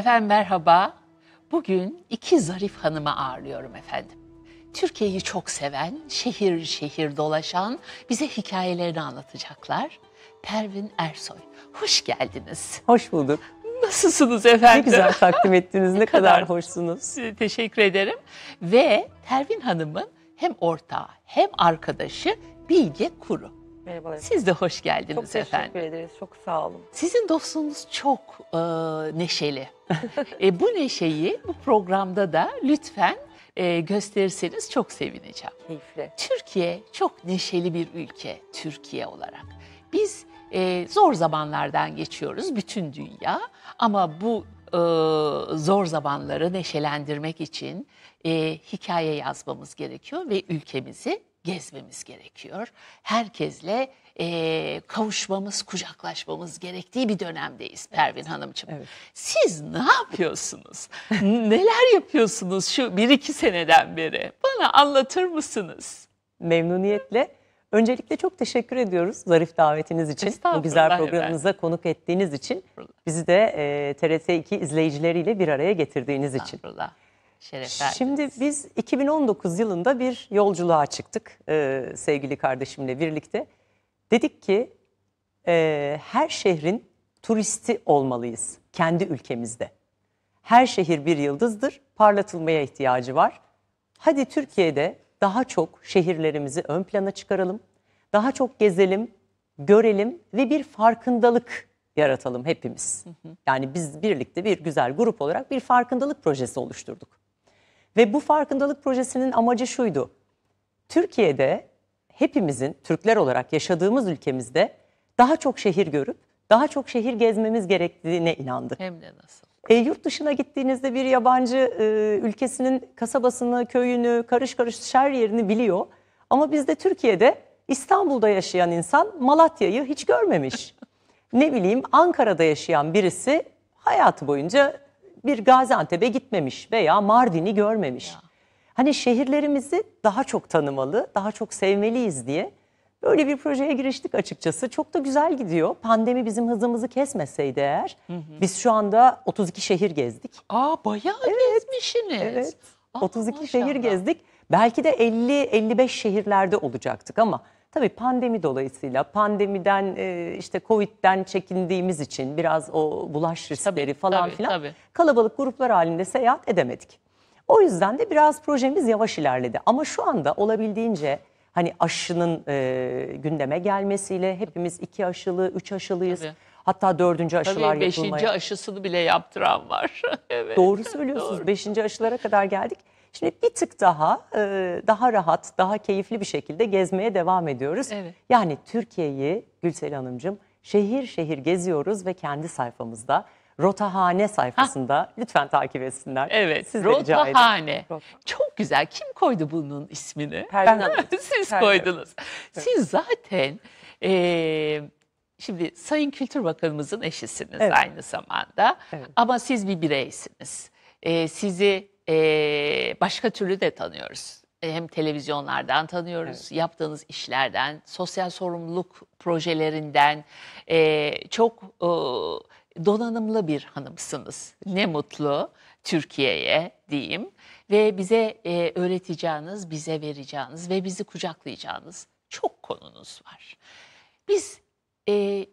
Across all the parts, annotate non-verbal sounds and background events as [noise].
Efendim merhaba. Bugün iki zarif hanımı ağırlıyorum efendim. Türkiye'yi çok seven, şehir şehir dolaşan, bize hikayelerini anlatacaklar. Pervin Ersoy, hoş geldiniz. Hoş bulduk. Nasılsınız efendim? Ne güzel takdim ettiniz, [laughs] ne kadar hoşsunuz. Teşekkür ederim. Ve Pervin Hanım'ın hem ortağı hem arkadaşı Bilge Kuru. Merhaba. Siz de hoş geldiniz efendim. Çok teşekkür ederiz. Çok sağ olun. Sizin dostunuz çok e, neşeli e, bu neşeyi bu programda da lütfen e, gösterirseniz çok sevineceğim. Keyifli. Türkiye çok neşeli bir ülke Türkiye olarak. Biz e, zor zamanlardan geçiyoruz bütün dünya ama bu e, zor zamanları neşelendirmek için e, hikaye yazmamız gerekiyor ve ülkemizi gezmemiz gerekiyor. Herkesle e, kavuşmamız, kucaklaşmamız gerektiği bir dönemdeyiz Pervin Hanımcığım. Evet. Siz ne yapıyorsunuz? Neler yapıyorsunuz şu bir iki seneden beri? Bana anlatır mısınız? Memnuniyetle. Öncelikle çok teşekkür ediyoruz zarif davetiniz için. Bu güzel programınıza konuk ettiğiniz için. Bizi de e, TRT2 izleyicileriyle bir araya getirdiğiniz için. Şeref Şimdi biz 2019 yılında bir yolculuğa çıktık e, sevgili kardeşimle birlikte. Dedik ki e, her şehrin turisti olmalıyız kendi ülkemizde. Her şehir bir yıldızdır, parlatılmaya ihtiyacı var. Hadi Türkiye'de daha çok şehirlerimizi ön plana çıkaralım, daha çok gezelim, görelim ve bir farkındalık yaratalım hepimiz. Hı hı. Yani biz birlikte bir güzel grup olarak bir farkındalık projesi oluşturduk. Ve bu farkındalık projesinin amacı şuydu. Türkiye'de hepimizin Türkler olarak yaşadığımız ülkemizde daha çok şehir görüp daha çok şehir gezmemiz gerektiğine inandık. Hem de nasıl? E, yurt dışına gittiğinizde bir yabancı e, ülkesinin kasabasını, köyünü, karış karış her yerini biliyor. Ama bizde Türkiye'de İstanbul'da yaşayan insan Malatya'yı hiç görmemiş. [laughs] ne bileyim Ankara'da yaşayan birisi hayatı boyunca bir Gaziantep'e gitmemiş veya Mardin'i görmemiş. Ya. Hani şehirlerimizi daha çok tanımalı, daha çok sevmeliyiz diye böyle bir projeye giriştik açıkçası. Çok da güzel gidiyor. Pandemi bizim hızımızı kesmeseydi eğer hı hı. biz şu anda 32 şehir gezdik. Aa bayağı evet, gezmişsiniz. Evet. Aa, ah, 32 maşallah. şehir gezdik. Belki de 50-55 şehirlerde olacaktık ama Tabii pandemi dolayısıyla pandemiden e, işte Covid'den çekindiğimiz için biraz o bulaş riskleri tabii, falan tabii, filan tabii. kalabalık gruplar halinde seyahat edemedik. O yüzden de biraz projemiz yavaş ilerledi. Ama şu anda olabildiğince hani aşının e, gündeme gelmesiyle hepimiz iki aşılı, üç aşılıyız. Tabii. Hatta dördüncü aşılar Tabii beşinci yapılmaya. aşısını bile yaptıran var. [laughs] evet. Doğru söylüyorsunuz. Doğru. Beşinci aşılara kadar geldik. Şimdi bir tık daha e, daha rahat, daha keyifli bir şekilde gezmeye devam ediyoruz. Evet. Yani Türkiye'yi Gülsel Hanımcığım şehir şehir geziyoruz ve kendi sayfamızda Rotahane sayfasında lütfen takip etsinler. Evet, Siz de Rotahane. Çok güzel. Kim koydu bunun ismini? Pervin Hanım. [laughs] Siz Pervin. koydunuz. Siz zaten eee, şimdi Sayın Kültür Bakanımızın eşisiniz Evet. aynı zamanda. Evet. Ama siz bir bireysiniz. Eee, sizi eee, başka türlü de tanıyoruz. Hem televizyonlardan tanıyoruz, yaptığınız işlerden, sosyal sorumluluk projelerinden, eee, çok eee, donanımlı bir hanımsınız. Ne mutlu Türkiye'ye diyeyim ve bize e, öğreteceğiniz, bize vereceğiniz ve bizi kucaklayacağınız çok konunuz var. Biz e,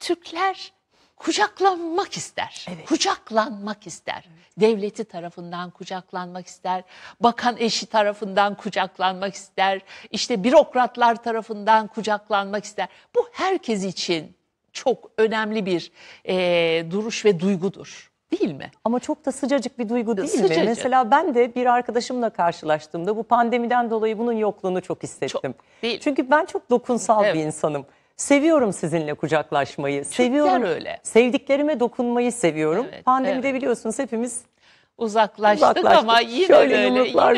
Türkler kucaklanmak ister. Evet. Kucaklanmak ister. Evet. Devleti tarafından kucaklanmak ister. Bakan eşi tarafından kucaklanmak ister. İşte bürokratlar tarafından kucaklanmak ister. Bu herkes için çok önemli bir e, duruş ve duygudur değil mi? Ama çok da sıcacık bir duygu değil sıcacık. mi? Mesela ben de bir arkadaşımla karşılaştığımda bu pandemiden dolayı bunun yokluğunu çok hissettim. Çok, değil. Çünkü ben çok dokunsal evet. bir insanım. Seviyorum sizinle kucaklaşmayı. Türkler seviyorum öyle. Sevdiklerime dokunmayı seviyorum. Evet, Pandemide evet. biliyorsunuz hepimiz uzaklaştık, uzaklaştık ama yine Şöyle böyle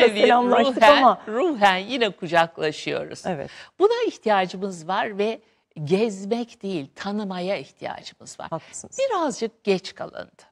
yine bir selamlaştık ruhen, ama ruhen yine kucaklaşıyoruz. Evet. Buna ihtiyacımız var ve gezmek değil tanımaya ihtiyacımız var. Haklısınız. Birazcık geç kalındı.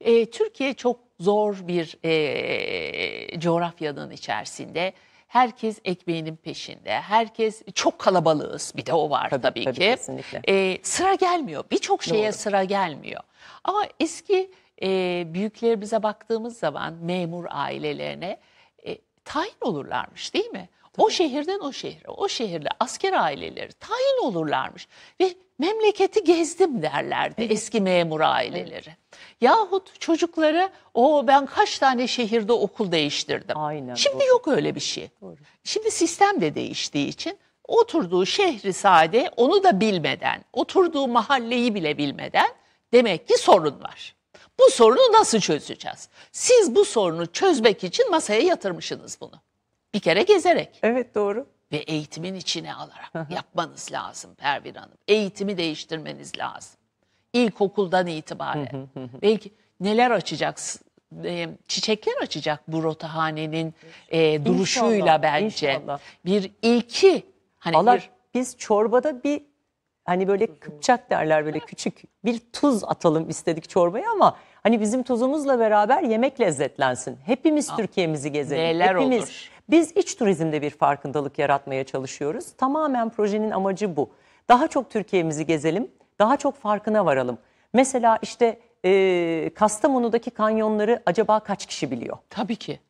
E, Türkiye çok zor bir e, coğrafyanın içerisinde. Herkes ekmeğinin peşinde. Herkes çok kalabalığız. Bir de o var tabii, tabii, tabii ki. Kesinlikle. E, sıra gelmiyor. Birçok şeye Doğru. sıra gelmiyor. Ama eski e, büyüklerimize baktığımız zaman memur ailelerine e, tayin olurlarmış değil mi? O şehirden o şehre, o şehirle asker aileleri tayin olurlarmış ve memleketi gezdim derlerdi evet. eski memur aileleri. Evet. Yahut çocukları o ben kaç tane şehirde okul değiştirdim. Aynen. Şimdi doğru. yok öyle bir şey. Doğru. Şimdi sistem de değiştiği için oturduğu şehri sade onu da bilmeden, oturduğu mahalleyi bile bilmeden demek ki sorun var. Bu sorunu nasıl çözeceğiz? Siz bu sorunu çözmek için masaya yatırmışsınız bunu. Bir kere gezerek. Evet doğru. Ve eğitimin içine alarak yapmanız lazım Pervin Hanım. Eğitimi değiştirmeniz lazım. İlkokuldan itibaren. Belki neler açacak, e, çiçekler açacak bu rotahanenin e, duruşuyla inşallah, bence. Inşallah. Bir ilki hani Allah, bir... biz çorbada bir hani böyle kıpçak derler böyle küçük bir tuz atalım istedik çorbaya ama hani bizim tuzumuzla beraber yemek lezzetlensin. Hepimiz ah, Türkiye'mizi gezelim. Neler Hepimiz olur. Biz iç turizmde bir farkındalık yaratmaya çalışıyoruz. Tamamen projenin amacı bu. Daha çok Türkiye'mizi gezelim, daha çok farkına varalım. Mesela işte e, Kastamonu'daki kanyonları acaba kaç kişi biliyor? Tabii ki.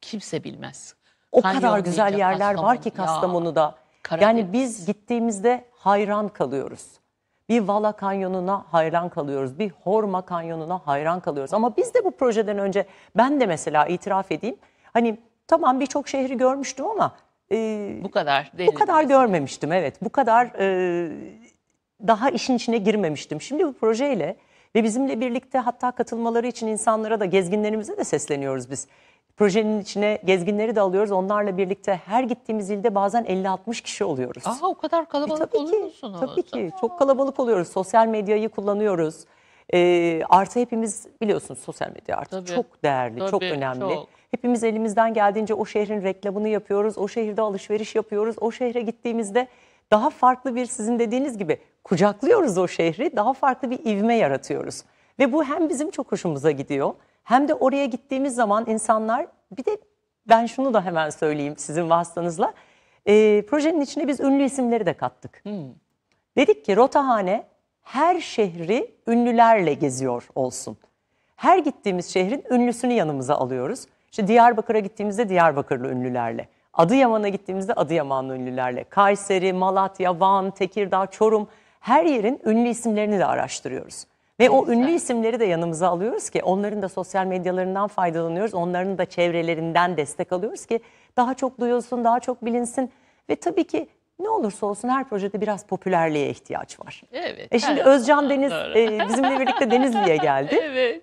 Kimse bilmez. O Kanyon kadar güzel yerler Kastamonu. var ki Kastamonu'da. Ya, yani biz gittiğimizde hayran kalıyoruz. Bir Vala Kanyonu'na hayran kalıyoruz. Bir Horma Kanyonu'na hayran kalıyoruz. Ama biz de bu projeden önce ben de mesela itiraf edeyim. Hani Tamam birçok şehri görmüştüm ama e, Bu kadar. bu kadar görmemiştim evet. Bu kadar e, daha işin içine girmemiştim. Şimdi bu projeyle ve bizimle birlikte hatta katılmaları için insanlara da gezginlerimize de sesleniyoruz biz. Projenin içine gezginleri de alıyoruz. Onlarla birlikte her gittiğimiz ilde bazen 50-60 kişi oluyoruz. Aha, o kadar E, kalabalık tabii ki, oluyorsunuz. tabii ki. Çok kalabalık oluyoruz. Sosyal medyayı kullanıyoruz. E, artı hepimiz biliyorsunuz sosyal medya artık Tabii. çok değerli, çok önemli. çok. Hepimiz elimizden geldiğince o şehrin reklamını yapıyoruz, o şehirde alışveriş yapıyoruz. O şehre gittiğimizde daha farklı bir sizin dediğiniz gibi kucaklıyoruz o şehri, daha farklı bir ivme yaratıyoruz. Ve bu hem bizim çok hoşumuza gidiyor hem de oraya gittiğimiz zaman insanlar bir de ben şunu da hemen söyleyeyim sizin vasıtanızla. E, projenin içine biz ünlü isimleri de kattık. Hmm. Dedik ki Rotahane her şehri ünlülerle geziyor olsun. Her gittiğimiz şehrin ünlüsünü yanımıza alıyoruz. İşte Diyarbakır'a gittiğimizde Diyarbakırlı ünlülerle, Adıyaman'a gittiğimizde Adıyamanlı ünlülerle, Kayseri, Malatya, Van, Tekirdağ, Çorum her yerin ünlü isimlerini de araştırıyoruz. Ve o ünlü isimleri de yanımıza alıyoruz ki onların da sosyal medyalarından faydalanıyoruz. Onların da çevrelerinden destek alıyoruz ki daha çok duyulsun, daha çok bilinsin. Ve tabii ki ne olursa olsun her projede biraz popülerliğe ihtiyaç var. Evet. E şimdi Özcan Deniz e, bizimle birlikte Denizli'ye geldi. [laughs] evet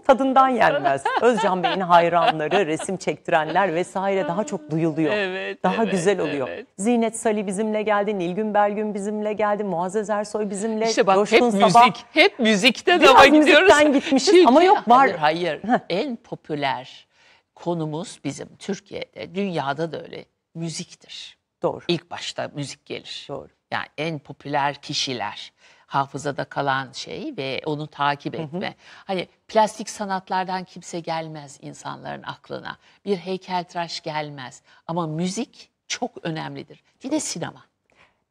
tadından yenmez. [laughs] Özcan Bey'in hayranları, resim çektirenler vesaire daha çok duyuluyor. Evet, daha evet, güzel oluyor. Evet. Zinet Sali bizimle geldi, Nilgün Belgün bizimle geldi, Muazzez Ersoy bizimle. İşte bak Coşkun hep Sabah. müzik, hep müzikte de gidiyoruz. müzikten gitmişiz ama yok var. Hayır, hayır. en popüler konumuz bizim Türkiye'de, dünyada da öyle müziktir. Doğru. İlk başta müzik gelir. Doğru. Yani en popüler kişiler hafızada kalan şey ve onu takip etme. Hı hı. Hani plastik sanatlardan kimse gelmez insanların aklına. Bir heykeltıraş gelmez ama müzik çok önemlidir. Bir de sinema.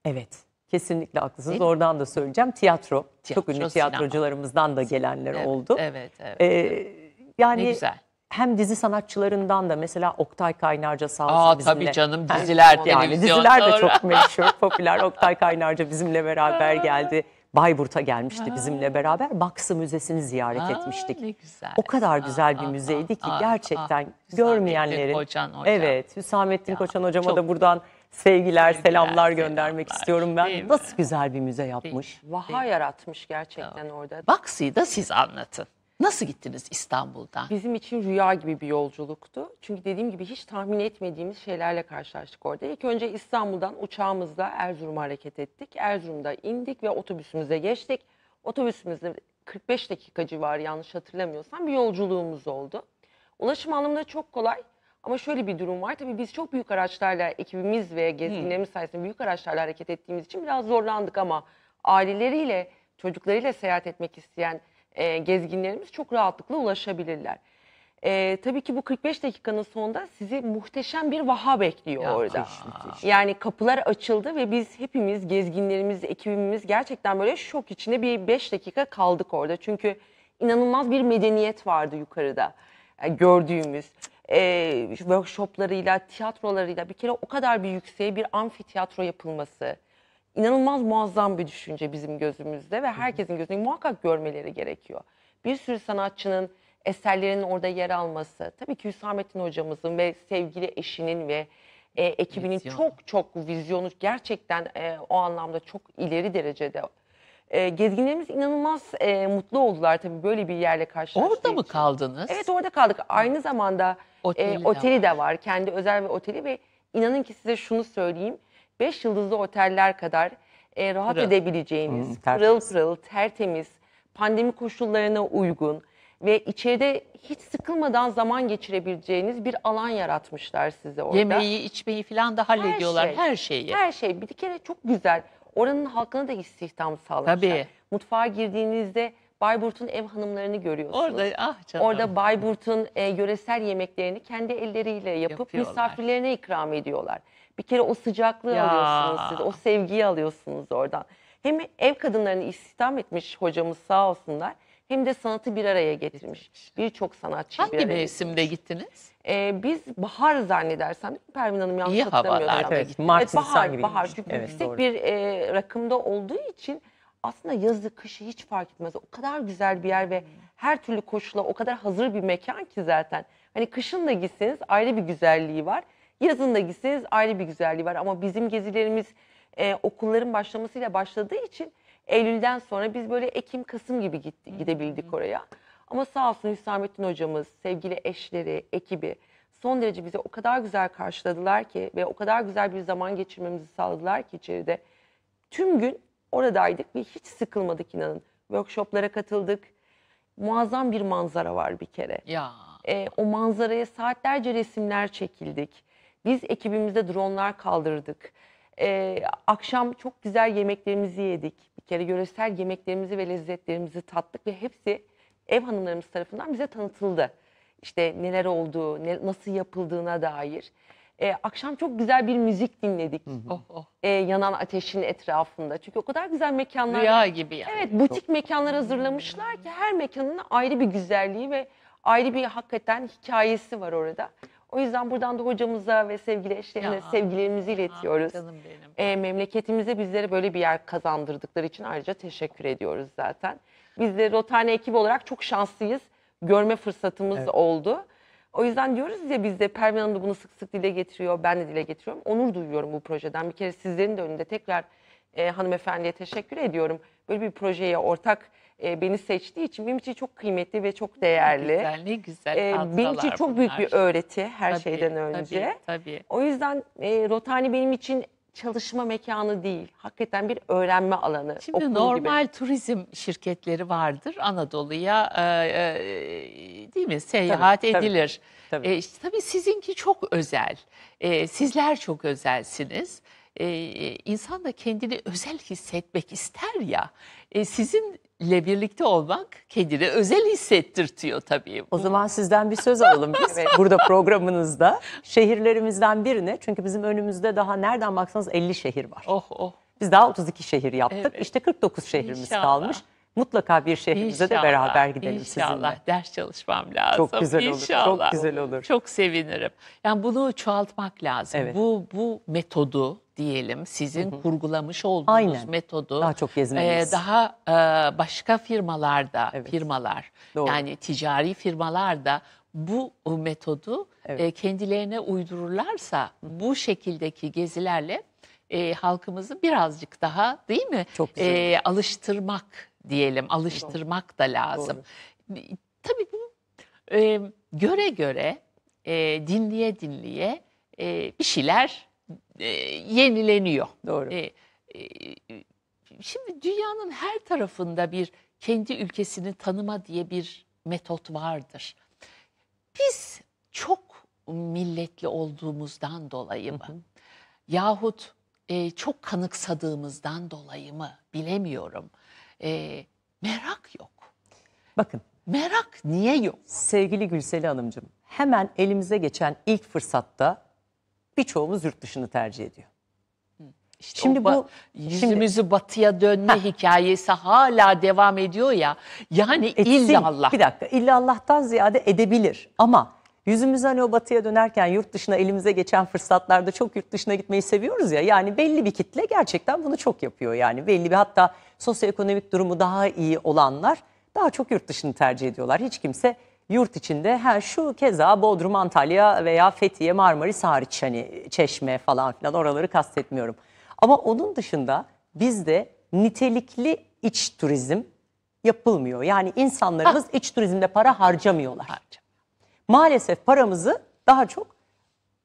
Evet. Kesinlikle haklısınız. Oradan da söyleyeceğim. Tiyatro. tiyatro çok ünlü tiyatrocularımızdan sinema. da gelenler evet, oldu. Evet, evet. Ee, yani ne güzel hem dizi sanatçılarından da mesela Oktay Kaynarca sağ olsun Aa, bizimle. Tabii canım diziler yani, Yani diziler de çok meşhur, popüler. Oktay Kaynarca bizimle beraber geldi. Bayburt'a gelmişti bizimle beraber. Baksı Müzesi'ni ziyaret Aa, etmiştik. Ne güzel. O kadar güzel aa, bir müzeydi ki aa, gerçekten aa, görmeyenlerin. Koçan hocam. Evet, Hüsamettin ya, Koçan hocama da buradan sevgiler, sevgiler selamlar, göndermek selamlar, istiyorum ben. Nasıl mi? güzel bir müze yapmış. Değil, Vaha değil. yaratmış gerçekten Doğru. orada. Baksı'yı da siz anlatın. Nasıl gittiniz İstanbul'dan? Bizim için rüya gibi bir yolculuktu. Çünkü dediğim gibi hiç tahmin etmediğimiz şeylerle karşılaştık orada. İlk önce İstanbul'dan uçağımızla Erzurum'a hareket ettik. Erzurum'da indik ve otobüsümüze geçtik. Otobüsümüzde 45 dakika civarı yanlış hatırlamıyorsam bir yolculuğumuz oldu. Ulaşım anlamında çok kolay. Ama şöyle bir durum var. Tabii biz çok büyük araçlarla ekibimiz ve gezginlerimiz sayesinde büyük araçlarla hareket ettiğimiz için biraz zorlandık ama aileleriyle, çocuklarıyla seyahat etmek isteyen e, gezginlerimiz çok rahatlıkla ulaşabilirler. E, tabii ki bu 45 dakikanın sonunda sizi muhteşem bir vaha bekliyor Ya, orada. müthiş, müthiş. Yani kapılar açıldı ve biz hepimiz gezginlerimiz, ekibimiz gerçekten böyle şok içinde bir 5 dakika kaldık orada. Çünkü inanılmaz bir medeniyet vardı yukarıda Yani e, gördüğümüz. E, workshoplarıyla, tiyatrolarıyla bir kere o kadar bir yükseğe bir amfiteyatro yapılması inanılmaz muazzam bir düşünce bizim gözümüzde ve herkesin gözünde muhakkak görmeleri gerekiyor. Bir sürü sanatçının eserlerinin orada yer alması, tabii ki Hüsamettin hocamızın ve sevgili eşinin ve e, ekibinin Vizyon. çok çok vizyonu gerçekten e, o anlamda çok ileri derecede. E, gezginlerimiz inanılmaz e, mutlu oldular tabii böyle bir yerle karşılaştığı Orada mı kaldınız? Evet orada kaldık. Aynı zamanda oteli, e, oteli de, var. de var. Kendi özel bir oteli ve inanın ki size şunu söyleyeyim. 5 yıldızlı oteller kadar e, rahat pırıl. edebileceğiniz, hmm, pırıl pırıl, tertemiz, pandemi koşullarına uygun ve içeride hiç sıkılmadan zaman geçirebileceğiniz bir alan yaratmışlar size orada. Yemeği, içmeyi falan da hallediyorlar her, şey, her şeyi. Her şey. Bir kere çok güzel. Oranın halkına da istihdam sağlamışlar. Tabii. Mutfağa girdiğinizde Bayburt'un ev hanımlarını görüyorsunuz. Orada ah canım. Orada Bayburt'un e, yöresel yemeklerini kendi elleriyle yapıp Yapıyorlar. misafirlerine ikram ediyorlar. Bir kere o sıcaklığı Ya. alıyorsunuz siz, o sevgiyi alıyorsunuz oradan. Hem ev kadınlarını istihdam etmiş hocamız sağ olsunlar. Hem de sanatı bir araya getirmiş. Birçok sanatçı bir Hangi araya mevsimde gittiniz? Ee, biz bahar zannedersem Pervin Hanım yanlış İyi hatırlamıyorum. havalarda Evet, gittiniz. Mart, Evet, bahar, bahar çünkü Evet, yüksek doğru. bir e, rakımda olduğu için aslında yazı, kışı hiç fark etmez. O kadar güzel bir yer ve her türlü koşula o kadar hazır bir mekan ki zaten. Hani kışın da gitseniz ayrı bir güzelliği var. Yazın da gitseniz ayrı bir güzelliği var ama bizim gezilerimiz e, okulların başlamasıyla başladığı için Eylül'den sonra biz böyle Ekim, Kasım gibi gitti, gidebildik oraya. Ama sağ olsun Hüsamettin hocamız, sevgili eşleri, ekibi son derece bize o kadar güzel karşıladılar ki ve o kadar güzel bir zaman geçirmemizi sağladılar ki içeride. Tüm gün oradaydık ve hiç sıkılmadık inanın. Workshoplara katıldık. Muazzam bir manzara var bir kere. Ya. E, o manzaraya saatlerce resimler çekildik. Biz ekibimizde dronlar kaldırdık. Ee, akşam çok güzel yemeklerimizi yedik. Bir kere yöresel yemeklerimizi ve lezzetlerimizi tattık ve hepsi ev hanımlarımız tarafından bize tanıtıldı. İşte neler olduğu, ne, nasıl yapıldığına dair. Ee, akşam çok güzel bir müzik dinledik. Oh, oh. Ee, yanan ateşin etrafında. Çünkü o kadar güzel mekanlar. Rüya gibi yani. Evet butik çok... mekanlar hazırlamışlar ki her mekanın ayrı bir güzelliği ve ayrı bir hakikaten hikayesi var orada. O yüzden buradan da hocamıza ve sevgili eşlerine ya, ah, sevgilerimizi ah, iletiyoruz. Canım benim. E, memleketimize bizlere böyle bir yer kazandırdıkları için ayrıca teşekkür ediyoruz zaten. Biz de Rotane ekibi olarak çok şanslıyız. Görme fırsatımız evet. oldu. O yüzden diyoruz ya biz de Pervin Hanım da bunu sık sık dile getiriyor. Ben de dile getiriyorum. Onur duyuyorum bu projeden. Bir kere sizlerin de önünde tekrar e, hanımefendiye teşekkür ediyorum. Böyle bir projeye ortak e, beni seçtiği için benim için çok kıymetli ve çok değerli. Ne güzel, ne güzel e, Benim için çok bunlar. büyük bir öğreti her tabii, şeyden önce. Tabii, tabii. O yüzden e, Rotani benim için çalışma mekanı değil. Hakikaten bir öğrenme alanı. Şimdi normal gibi. turizm şirketleri vardır Anadolu'ya e, e, değil mi seyahat tabii, edilir. Tabii, tabii. E, işte, tabii sizinki çok özel. E, sizler çok özelsiniz. E, e insan da kendini özel hissetmek ister ya. E, sizin ile birlikte olmak kendini özel hissettirtiyor tabii. O zaman sizden bir söz alalım biz [laughs] burada programınızda. Şehirlerimizden birine çünkü bizim önümüzde daha nereden baksanız 50 şehir var. Oh oh. Biz daha 32 şehir yaptık. Evet. İşte 49 şehrimiz İnşallah. kalmış. Mutlaka bir şehrimize inşallah, de beraber gidelim inşallah. sizinle. İnşallah ders çalışmam lazım. Çok güzel olur. Çok güzel olur. Çok sevinirim. Yani bunu çoğaltmak lazım. Evet. Bu bu metodu diyelim sizin Hı-hı. kurgulamış olduğunuz Aynen. metodu daha çok gezmeliyiz. E, daha e, başka firmalarda evet. firmalar Doğru. yani ticari firmalarda bu metodu evet. e, kendilerine uydururlarsa Hı. bu şekildeki gezilerle e, halkımızı birazcık daha değil mi? Çok güzel. E, alıştırmak diyelim alıştırmak da lazım. Doğru. Tabii bu e, göre göre e, dinleye dinleye e, bir şeyler e, yenileniyor. Doğru. E, e, şimdi dünyanın her tarafında bir kendi ülkesini tanıma diye bir metot vardır. Biz çok milletli olduğumuzdan dolayı mı? Hı hı. Yahut e, çok kanıksadığımızdan dolayı mı bilemiyorum. E, merak yok. Bakın. Merak niye yok? Sevgili Gülseli Hanımcığım hemen elimize geçen ilk fırsatta birçoğumuz yurt dışını tercih ediyor. İşte şimdi bu yüzümüzü şimdi, batıya dönme ha. hikayesi hala devam ediyor ya. Yani Etsin, illa Allah. Bir dakika illa Allah'tan ziyade edebilir ama Yüzümüz hani o batıya dönerken yurt dışına elimize geçen fırsatlarda çok yurt dışına gitmeyi seviyoruz ya. Yani belli bir kitle gerçekten bunu çok yapıyor yani. Belli bir hatta sosyoekonomik durumu daha iyi olanlar daha çok yurt dışını tercih ediyorlar. Hiç kimse yurt içinde ha şu keza Bodrum, Antalya veya Fethiye, Marmaris hariç hani Çeşme falan filan oraları kastetmiyorum. Ama onun dışında bizde nitelikli iç turizm yapılmıyor. Yani insanlarımız iç turizmde para harcamıyorlar. Harcam maalesef paramızı daha çok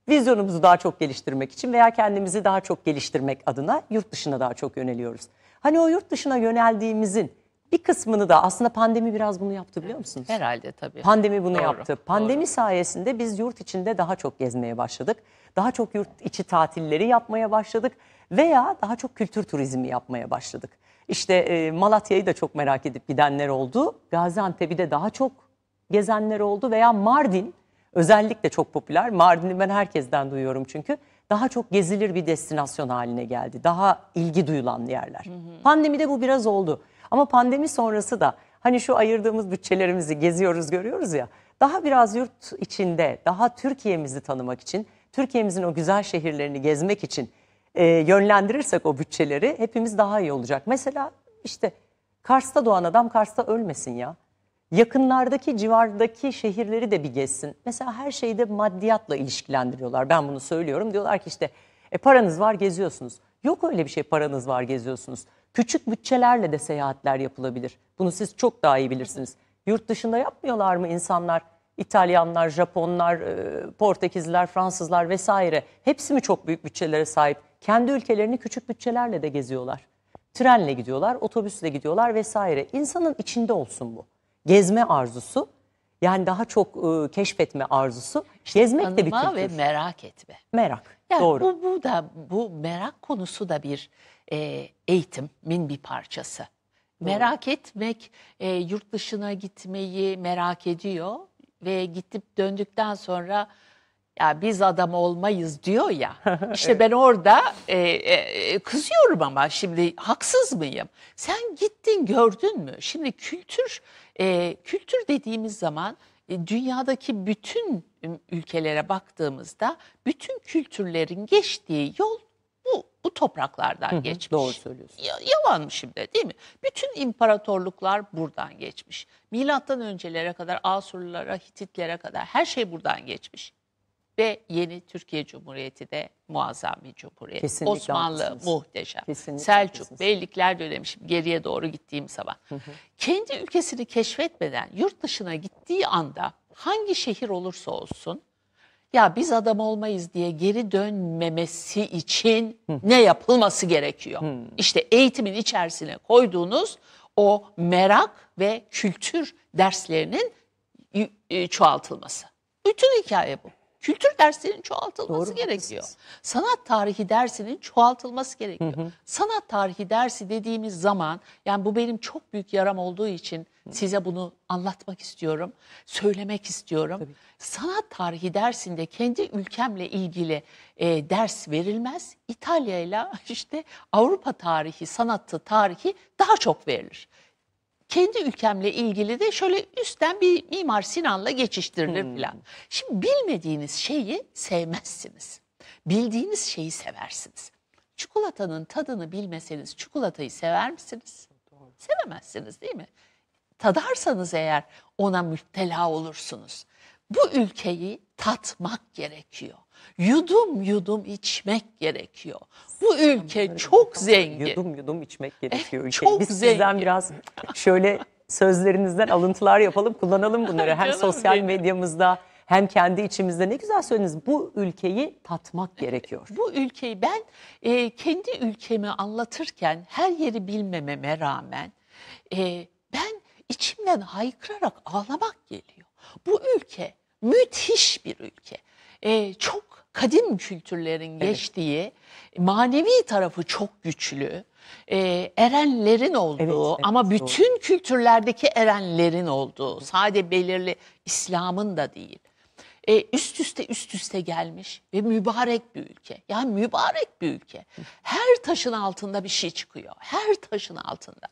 vizyonumuzu daha çok geliştirmek için veya kendimizi daha çok geliştirmek adına yurt dışına daha çok yöneliyoruz. Hani o yurt dışına yöneldiğimizin bir kısmını da aslında pandemi biraz bunu yaptı biliyor musunuz? Herhalde tabii. Pandemi bunu doğru, yaptı. Pandemi doğru. sayesinde biz yurt içinde daha çok gezmeye başladık. Daha çok yurt içi tatilleri yapmaya başladık veya daha çok kültür turizmi yapmaya başladık. İşte e, Malatya'yı da çok merak edip gidenler oldu. Gaziantep'i de daha çok gezenler oldu veya Mardin özellikle çok popüler. Mardin'i ben herkesten duyuyorum çünkü. Daha çok gezilir bir destinasyon haline geldi. Daha ilgi duyulan yerler. Hı hı. Pandemide bu biraz oldu. Ama pandemi sonrası da hani şu ayırdığımız bütçelerimizi geziyoruz görüyoruz ya. Daha biraz yurt içinde, daha Türkiye'mizi tanımak için, Türkiye'mizin o güzel şehirlerini gezmek için e, yönlendirirsek o bütçeleri hepimiz daha iyi olacak. Mesela işte Kars'ta doğan adam Kars'ta ölmesin ya yakınlardaki civardaki şehirleri de bir gezsin. Mesela her şeyi de maddiyatla ilişkilendiriyorlar. Ben bunu söylüyorum. Diyorlar ki işte e, paranız var geziyorsunuz. Yok öyle bir şey paranız var geziyorsunuz. Küçük bütçelerle de seyahatler yapılabilir. Bunu siz çok daha iyi bilirsiniz. Yurt dışında yapmıyorlar mı insanlar? İtalyanlar, Japonlar, e, Portekizliler, Fransızlar vesaire. Hepsi mi çok büyük bütçelere sahip? Kendi ülkelerini küçük bütçelerle de geziyorlar. Trenle gidiyorlar, otobüsle gidiyorlar vesaire. İnsanın içinde olsun bu gezme arzusu. Yani daha çok e, keşfetme arzusu. İşte Gezmek de bir kültür. ve merak etme. Merak. Yani Doğru. Bu, bu da bu merak konusu da bir e, eğitimin bir parçası. Doğru. Merak etmek e, yurt dışına gitmeyi merak ediyor ve gitip döndükten sonra ya biz adam olmayız diyor ya. [laughs] İşte ben orada e, e, e, kızıyorum ama şimdi haksız mıyım? Sen gittin gördün mü? Şimdi kültür e, kültür dediğimiz zaman e, dünyadaki bütün ülkelere baktığımızda bütün kültürlerin geçtiği yol bu, bu topraklardan hı geçmiş. Doğru söylüyorsun. Ya, yalan mı şimdi değil mi? Bütün imparatorluklar buradan geçmiş. Milattan öncelere kadar Asurlulara, Hititlere kadar her şey buradan geçmiş ve yeni Türkiye Cumhuriyeti de muazzam bir cumhuriyet. Kesinlikle Osmanlı haklısınız. muhteşem. Kesinlikle Selçuk, haklısınız. beylikler dönemi şimdi geriye doğru gittiğim zaman. Hı hı. Kendi ülkesini keşfetmeden yurt dışına gittiği anda hangi şehir olursa olsun ya biz adam olmayız diye geri dönmemesi için hı. ne yapılması gerekiyor? Hı. İşte eğitimin içerisine koyduğunuz o merak ve kültür derslerinin e, çoğaltılması. Bütün hikaye bu. Kültür dersinin çoğaltılması Doğru, gerekiyor. Haklısınız. Sanat tarihi dersinin çoğaltılması gerekiyor. Hı hı. Sanat tarihi dersi dediğimiz zaman yani bu benim çok büyük yaram olduğu için hı. size bunu anlatmak istiyorum, söylemek istiyorum. Tabii. Sanat tarihi dersinde kendi ülkemle ilgili e, ders verilmez. İtalya ile işte Avrupa tarihi, sanatı tarihi daha çok verilir kendi ülkemle ilgili de şöyle üstten bir Mimar Sinan'la geçiştirilir hmm. falan. Şimdi bilmediğiniz şeyi sevmezsiniz. Bildiğiniz şeyi seversiniz. Çikolatanın tadını bilmeseniz çikolatayı sever misiniz? Sevemezsiniz değil mi? Tadarsanız eğer ona müptela olursunuz. Bu ülkeyi tatmak gerekiyor. Yudum yudum içmek gerekiyor. Bu ülke çok zengin. Yudum yudum içmek gerekiyor. Evet, çok Biz zengin. sizden biraz şöyle sözlerinizden alıntılar yapalım, kullanalım bunları. Hem sosyal benim. medyamızda hem kendi içimizde ne güzel söylediniz. Bu ülkeyi tatmak gerekiyor. Bu ülkeyi ben e, kendi ülkemi anlatırken her yeri bilmememe rağmen e, ben içimden haykırarak ağlamak geliyor. Bu ülke müthiş bir ülke. E, çok kadim kültürlerin geçtiği manevi tarafı çok güçlü. E, erenlerin olduğu Evet, evet, ama bütün kültürlerdeki erenlerin olduğu sade belirli İslam'ın da değil. E, üst üste üst üste gelmiş ve mübarek bir ülke. Yani mübarek bir ülke. Her taşın altında bir şey çıkıyor. Her taşın altında.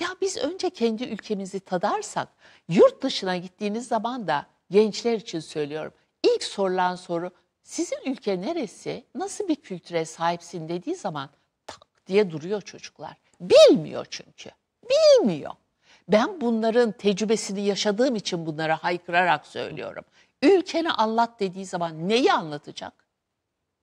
Ya biz önce kendi ülkemizi tadarsak yurt dışına gittiğiniz zaman da gençler için söylüyorum. ilk sorulan soru sizin ülke neresi, nasıl bir kültüre sahipsin dediği zaman tak diye duruyor çocuklar. Bilmiyor çünkü. Bilmiyor. Ben bunların tecrübesini yaşadığım için bunlara haykırarak söylüyorum. Ülkeni anlat dediği zaman neyi anlatacak?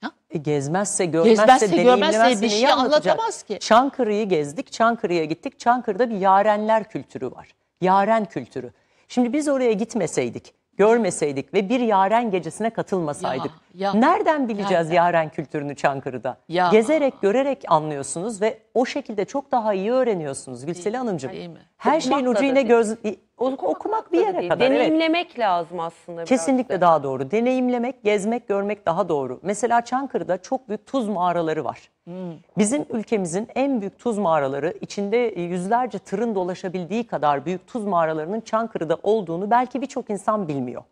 Ha? E gezmezse, görmezse, gezmezse, görmezse bir şey anlatamaz ki. Çankırı'yı gezdik, Çankırı'ya gittik. Çankırı'da bir yarenler kültürü var. Yaren kültürü. Şimdi biz oraya gitmeseydik, görmeseydik ve bir yaren gecesine katılmasaydık ya, ya. nereden bileceğiz nereden? yaren kültürünü Çankırı'da? Ya. Gezerek, görerek anlıyorsunuz ve o şekilde çok daha iyi öğreniyorsunuz Gülseli Hanımcığım. Her şeyin ucu ucuyla göz Okumak, okumak bir yere kadar. Deneyimlemek evet. lazım aslında. Kesinlikle daha doğru. Deneyimlemek, gezmek, görmek daha doğru. Mesela Çankırı'da çok büyük tuz mağaraları var. Hmm. Bizim ülkemizin en büyük tuz mağaraları içinde yüzlerce tırın dolaşabildiği kadar büyük tuz mağaralarının Çankırı'da olduğunu belki birçok insan bilmiyor.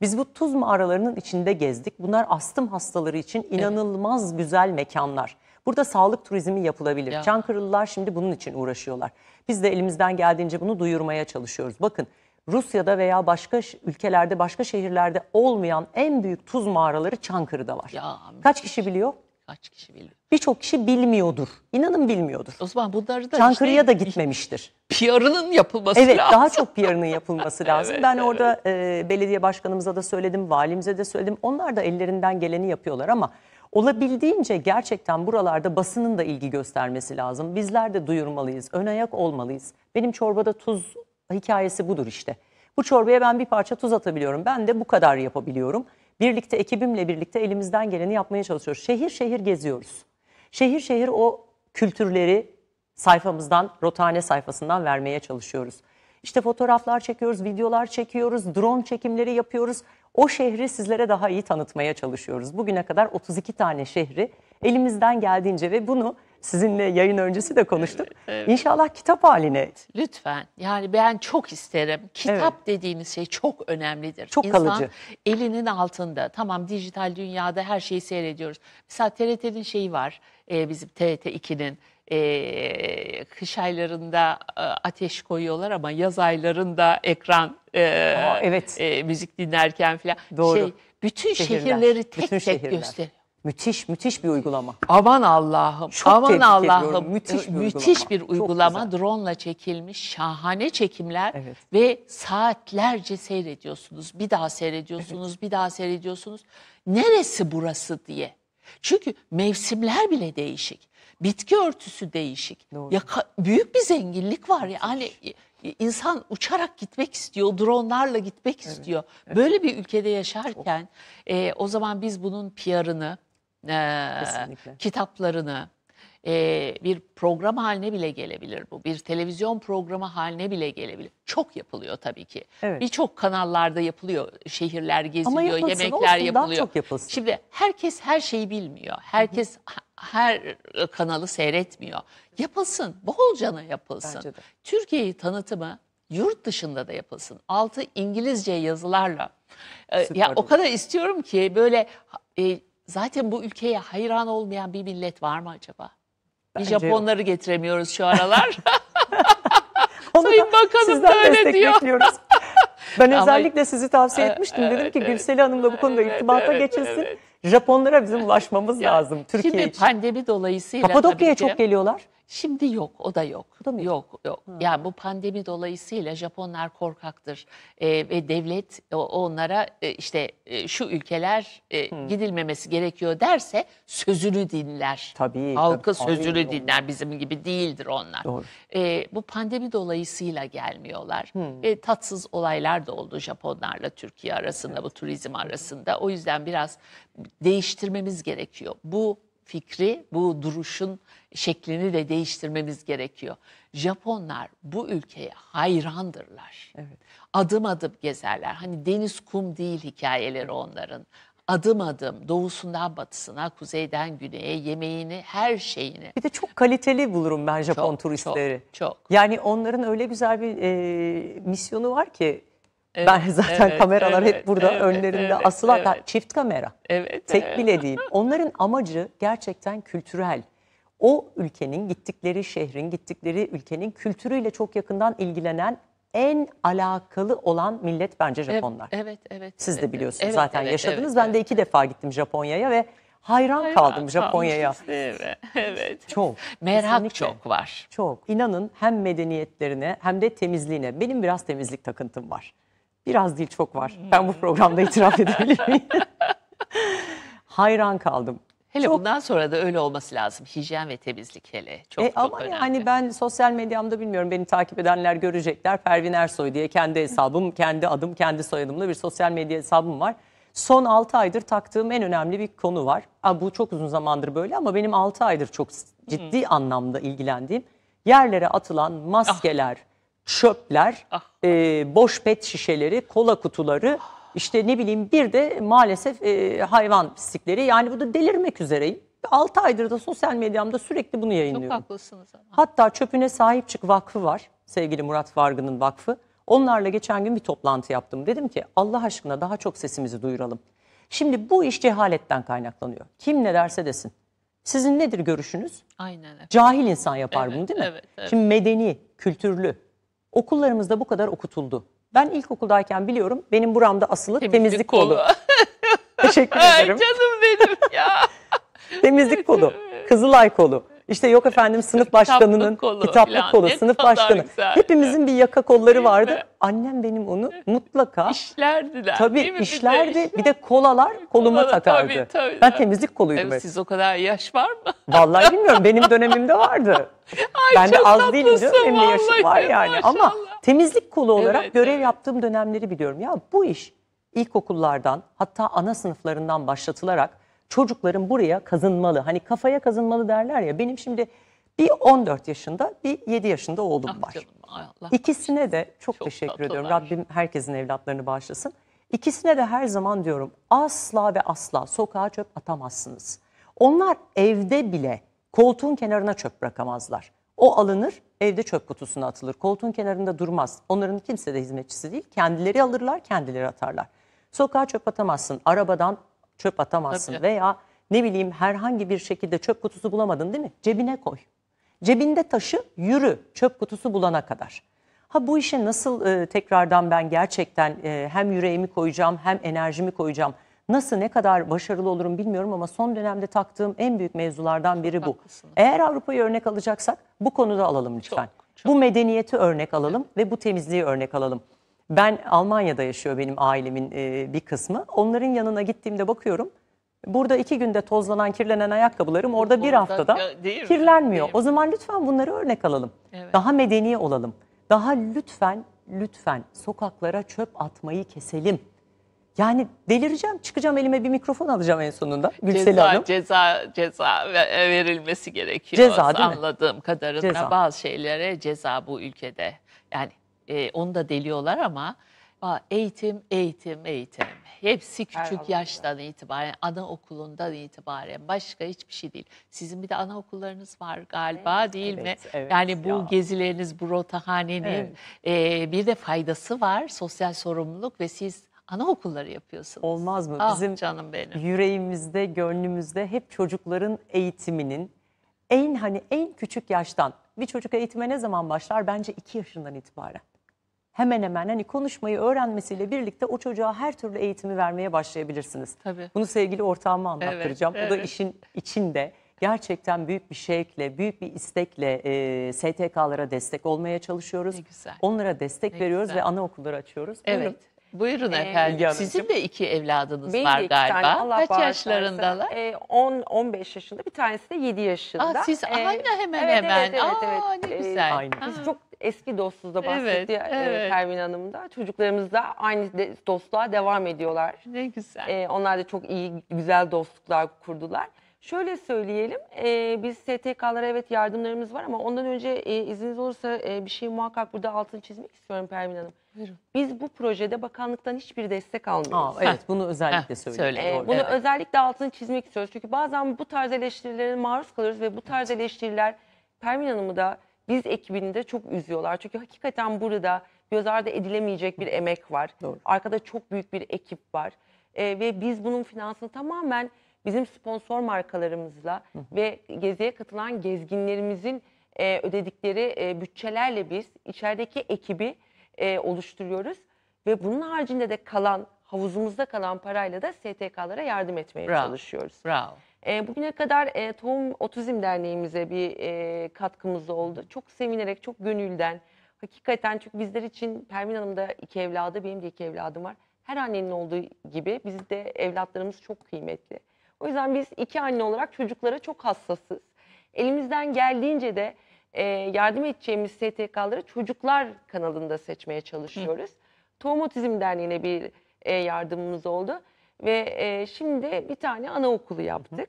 Biz bu tuz mağaralarının içinde gezdik. Bunlar astım hastaları için inanılmaz evet. güzel mekanlar. Burada sağlık turizmi yapılabilir. Ya. Çankırılılar şimdi bunun için uğraşıyorlar. Biz de elimizden geldiğince bunu duyurmaya çalışıyoruz. Bakın Rusya'da veya başka ülkelerde, başka şehirlerde olmayan en büyük tuz mağaraları Çankırı'da var. Ya, Kaç kişi biliyor? Kaç kişi biliyor? Birçok kişi bilmiyordur. İnanın bilmiyordur. Osman, zaman bunları da Çankırı'ya işte, da gitmemiştir. PR'ının yapılması evet, lazım. Evet daha çok PR'ının yapılması [laughs] lazım. evet, ben evet. orada e, belediye başkanımıza da söyledim, valimize de söyledim. Onlar da ellerinden geleni yapıyorlar ama olabildiğince gerçekten buralarda basının da ilgi göstermesi lazım. Bizler de duyurmalıyız, ön ayak olmalıyız. Benim çorbada tuz hikayesi budur işte. Bu çorbaya ben bir parça tuz atabiliyorum. Ben de bu kadar yapabiliyorum. Birlikte ekibimle birlikte elimizden geleni yapmaya çalışıyoruz. Şehir şehir geziyoruz. Şehir şehir o kültürleri sayfamızdan, rotane sayfasından vermeye çalışıyoruz. İşte fotoğraflar çekiyoruz, videolar çekiyoruz, drone çekimleri yapıyoruz. O şehri sizlere daha iyi tanıtmaya çalışıyoruz. Bugüne kadar 32 tane şehri elimizden geldiğince ve bunu sizinle yayın öncesi de konuştuk. Evet, evet. İnşallah kitap haline. Lütfen. Yani ben çok isterim. Kitap evet. dediğimiz şey çok önemlidir. Çok İnsan kalıcı. elinin altında. Tamam dijital dünyada her şeyi seyrediyoruz. Mesela TRT'nin şeyi var. E, bizim TRT2'nin e, kış aylarında e, ateş koyuyorlar ama yaz aylarında ekran e, Aa, evet. e, müzik dinlerken falan. Doğru. Şey, bütün Şehirler, şehirleri tek bütün tek gösteriyor. Müthiş, müthiş bir uygulama. Aman Allah'ım, Çok aman Allah'ım. ediyorum. Müthiş bir uygulama. bir Çok uygulama. güzel. çekilmiş şahane çekimler Evet. ve saatlerce seyrediyorsunuz. Bir daha seyrediyorsunuz, bir daha seyrediyorsunuz. Neresi burası diye. Çünkü mevsimler bile değişik. Bitki örtüsü değişik. Doğru. Yaka, büyük bir zenginlik var yani insan uçarak gitmek istiyor, dronlarla gitmek evet. istiyor. Evet. Böyle bir ülkede yaşarken e, o zaman biz bunun PR'ını, e, kitaplarını, e, bir program haline bile gelebilir bu. Bir televizyon programı haline bile gelebilir. Çok yapılıyor tabii ki. Evet. Birçok kanallarda yapılıyor. Şehirler geziliyor, yemekler olsun, yapılıyor. Çok yapılsın. Şimdi herkes her şeyi bilmiyor. Herkes Hı -hı her kanalı seyretmiyor. Yapılsın, bolcana yapılsın. Türkiye'yi tanıtımı yurt dışında da yapılsın. Altı İngilizce yazılarla. Ee, ya o kadar istiyorum ki böyle e, zaten bu ülkeye hayran olmayan bir millet var mı acaba? Bence bir Japonları yok. getiremiyoruz şu aralar. [laughs] Sayın Bakanım da böyle diyor. [laughs] ben özellikle sizi tavsiye ee, etmiştim. Dedim ki Gülseli Hanım'la bu konuda irtibata geçilsin. Japonlara bizim ulaşmamız lazım Türkiye Şimdi için. pandemi dolayısıyla Kapadokya'ya çok geliyorlar. Şimdi yok, o da yok. O da mı? Yok, yok. Ha. Yani bu pandemi dolayısıyla Japonlar korkaktır e, ve devlet onlara e, işte e, şu ülkeler e, hmm. gidilmemesi gerekiyor derse sözünü dinler. Tabii. Halkı tabii, sözünü tabii, dinler, doğru. bizim gibi değildir onlar. Doğru. E, bu pandemi dolayısıyla gelmiyorlar. Hmm. E, tatsız olaylar da oldu Japonlarla Türkiye arasında, evet. bu turizm arasında. O yüzden biraz değiştirmemiz gerekiyor. Bu fikri, bu duruşun şeklini de değiştirmemiz gerekiyor. Japonlar bu ülkeye hayrandırlar. Evet. Adım adım gezerler. Hani deniz kum değil hikayeleri onların. Adım adım doğusundan batısına, kuzeyden güneye yemeğini, her şeyini. Bir de çok kaliteli bulurum ben Japon çok, turistleri. Çok, çok. Yani onların öyle güzel bir e, misyonu var ki Evet, ben zaten evet, kameralar evet, hep burada evet, önlerinde evet, asıl evet. çift kamera. Evet. Tek bile değil. Onların amacı gerçekten kültürel. O ülkenin gittikleri şehrin, gittikleri ülkenin kültürüyle çok yakından ilgilenen en alakalı olan millet bence Japonlar. Evet, evet. evet Siz de biliyorsunuz evet, zaten evet, yaşadınız. Evet, ben de iki evet. defa gittim Japonya'ya ve hayran, hayran kaldım Japonya'ya. [laughs] Işte, [laughs] evet. Çok. Merak kesinlikle. çok var. Çok. İnanın hem medeniyetlerine hem de temizliğine. Benim biraz temizlik takıntım var. Biraz değil çok var. Ben bu programda itiraf edebilir [laughs] Hayran kaldım. Hele çok, bundan sonra da öyle olması lazım. Hijyen ve temizlik hele çok e, çok ama önemli. Hani ben sosyal medyamda bilmiyorum beni takip edenler görecekler. Pervin Ersoy diye kendi hesabım, kendi adım, kendi soyadımla bir sosyal medya hesabım var. Son 6 aydır taktığım en önemli bir konu var. Aa, bu çok uzun zamandır böyle ama benim 6 aydır çok ciddi Hı. anlamda ilgilendiğim yerlere atılan ah. maskeler, ah çöpler, ah. e, boş pet şişeleri, kola kutuları, işte ne bileyim bir de maalesef e, hayvan pislikleri. Yani bu da delirmek üzereyim. 6 aydır da sosyal medyamda sürekli bunu Çok haklısınız ama. Hatta çöpüne sahip çık vakfı var. Sevgili Murat Vargın'ın vakfı. Onlarla geçen gün bir toplantı yaptım. Dedim ki Allah aşkına daha çok sesimizi duyuralım. Şimdi bu iş cehaletten kaynaklanıyor. Kim ne derse desin. Sizin nedir görüşünüz? Aynen. efendim. Cahil insan yapar Evet, bunu değil mi? evet, evet. Şimdi medeni, kültürlü, okullarımızda bu kadar okutuldu. Ben ilkokuldayken biliyorum benim buramda asılı temizlik, temizlik kolu. kolu. [laughs] Teşekkür ederim. Ay canım benim ya. [laughs] temizlik kolu, Kızılay kolu. İşte yok efendim sınıf başkanının kitaplık kolu, kolu sınıf başkanı. Güzel. Hepimizin bir yaka kolları değil vardı. Mi? Annem benim onu mutlaka [laughs] işlerdiler. Tabii değil mi? işlerdi. Bize işler. Bir de kolalar koluma Kola, takardı. Tabii, tabii. Ben temizlik koluydum Evet, siz o kadar yaş var mı? Vallahi bilmiyorum. Benim [laughs] dönemimde vardı. Ay, ben de az değilim diyorum. Benim yaşım var yani. Maşallah. Ama temizlik kolu olarak evet, görev evet. yaptığım dönemleri biliyorum. Ya bu iş ilkokullardan hatta ana sınıflarından başlatılarak çocukların buraya kazınmalı. Hani kafaya kazınmalı derler ya. Benim şimdi bir 14 yaşında, bir 7 yaşında oğlum ah, var. Canım, Allah İkisine de çok, çok teşekkür tatlılar. ediyorum. Rabbim herkesin evlatlarını bağışlasın. İkisine de her zaman diyorum asla ve asla sokağa çöp atamazsınız. Onlar evde bile koltuğun kenarına çöp bırakamazlar. O alınır, evde çöp kutusuna atılır. Koltuğun kenarında durmaz. Onların kimse de hizmetçisi değil. Kendileri alırlar, kendileri atarlar. Sokağa çöp atamazsın. Arabadan çöp atamazsın Tabii. veya ne bileyim herhangi bir şekilde çöp kutusu bulamadın değil mi? Cebine koy. Cebinde taşı yürü çöp kutusu bulana kadar. Ha bu işe nasıl e, tekrardan ben gerçekten e, hem yüreğimi koyacağım hem enerjimi koyacağım. Nasıl ne kadar başarılı olurum bilmiyorum ama son dönemde taktığım en büyük mevzulardan biri bu. Haklısınız. Eğer Avrupa'yı örnek alacaksak bu konuda alalım lütfen. Çok, çok. Bu medeniyeti örnek alalım ve bu temizliği örnek alalım. Ben Almanya'da yaşıyor benim ailemin e, bir kısmı. Onların yanına gittiğimde bakıyorum. Burada iki günde tozlanan, kirlenen ayakkabılarım orada bir haftada değil kirlenmiyor. Değil o zaman lütfen bunları örnek alalım. Evet. Daha medeni olalım. Daha lütfen, lütfen sokaklara çöp atmayı keselim. Yani delireceğim, çıkacağım elime bir mikrofon alacağım en sonunda. Gülsel ceza, Hanım. Ceza, ceza e, verilmesi gerekiyor. Ceza değil mi? Anladığım kadarıyla ceza. bazı şeylere ceza bu ülkede. Yani e, onu da deliyorlar ama eğitim, eğitim, eğitim. Hepsi küçük Herhalde. yaştan itibaren, anaokulundan itibaren başka hiçbir şey değil. Sizin bir de anaokullarınız var galiba evet, değil evet, mi? Evet, yani bu ya. gezileriniz, bu rotahanenin evet. e, bir de faydası var. Sosyal sorumluluk ve siz anaokulları yapıyorsunuz. Olmaz mı? Ah, Bizim canım benim. yüreğimizde, gönlümüzde hep çocukların eğitiminin en hani en küçük yaştan. Bir çocuk eğitime ne zaman başlar? Bence iki yaşından itibaren hemen hemen hani konuşmayı öğrenmesiyle birlikte o çocuğa her türlü eğitimi vermeye başlayabilirsiniz. Tabii. Bunu sevgili ortağıma anlattıracağım. Evet, evet. O da işin içinde gerçekten büyük bir şevkle, büyük bir istekle e, STK'lara destek olmaya çalışıyoruz. Ne güzel. Onlara destek ne veriyoruz güzel. ve anaokulları açıyoruz. Evet. Buyurun. Buyurun ee, Sizin de iki evladınız Benim var iki galiba. Tane, Allah Kaç yaşlarındalar? 10-15 ee, yaşında. Bir tanesi de 7 yaşında. Aa, siz ee, aynı hemen evet, hemen. Evet, evet, Aa, evet. ne ee, güzel. Aynı. Biz çok eski dostluğumuzda bahsettiği evet, e, evet. Pervin Hanım da çocuklarımızla aynı de, dostluğa devam ediyorlar. Ne güzel. E, onlar da çok iyi güzel dostluklar kurdular. Şöyle söyleyelim, e, biz STK'lara evet yardımlarımız var ama ondan önce e, izniniz olursa e, bir şey muhakkak burada altını çizmek istiyorum Pervin Hanım. Buyurun. Biz bu projede bakanlıktan hiçbir destek almıyoruz. Aa, evet bunu özellikle Heh, Söyle, ee, bunu evet. özellikle altını çizmek istiyoruz. Çünkü bazen bu tarz eleştirilere maruz kalıyoruz ve bu tarz eleştiriler Pervin Hanım'ı da biz ekibini de çok üzüyorlar. Çünkü hakikaten burada göz ardı edilemeyecek bir emek var. Doğru. Arkada çok büyük bir ekip var. E, ve biz bunun finansını tamamen bizim sponsor markalarımızla Hı. ve geziye katılan gezginlerimizin e, ödedikleri e, bütçelerle biz içerideki ekibi e, oluşturuyoruz. Ve bunun haricinde de kalan havuzumuzda kalan parayla da STK'lara yardım etmeye Bravo. çalışıyoruz. Bravo. E, bugüne kadar e, Tohum Otizm Derneğimize bir e, katkımız oldu. Çok sevinerek, çok gönülden. Hakikaten çünkü bizler için Permin Hanım da iki evladı, benim de iki evladım var. Her annenin olduğu gibi biz de evlatlarımız çok kıymetli. O yüzden biz iki anne olarak çocuklara çok hassasız. Elimizden geldiğince de e, yardım edeceğimiz STK'ları çocuklar kanalında seçmeye çalışıyoruz. Tohum Otizm Derneği'ne bir e, yardımımız oldu. Ve e, şimdi bir tane anaokulu yaptık.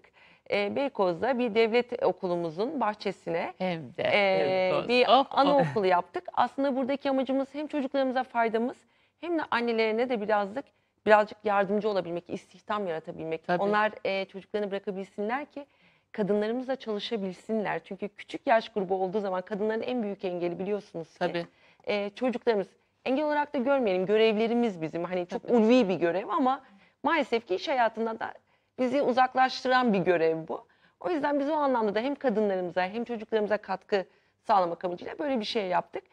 E, Beykoz'da bir devlet okulumuzun bahçesine Hem de. e, bir Oh, oh. yaptık. Aslında buradaki amacımız hem çocuklarımıza faydamız hem de annelerine de birazcık birazcık yardımcı olabilmek, istihdam yaratabilmek. Tabii. Onlar e, çocuklarını bırakabilsinler ki kadınlarımız da çalışabilsinler. Çünkü küçük yaş grubu olduğu zaman kadınların en büyük engeli biliyorsunuz ki Tabii. e, çocuklarımız engel olarak da görmeyelim. Görevlerimiz bizim hani çok ulvi bir görev ama maalesef ki iş hayatında da bizi uzaklaştıran bir görev bu. O yüzden biz o anlamda da hem kadınlarımıza hem çocuklarımıza katkı sağlamak amacıyla böyle bir şey yaptık.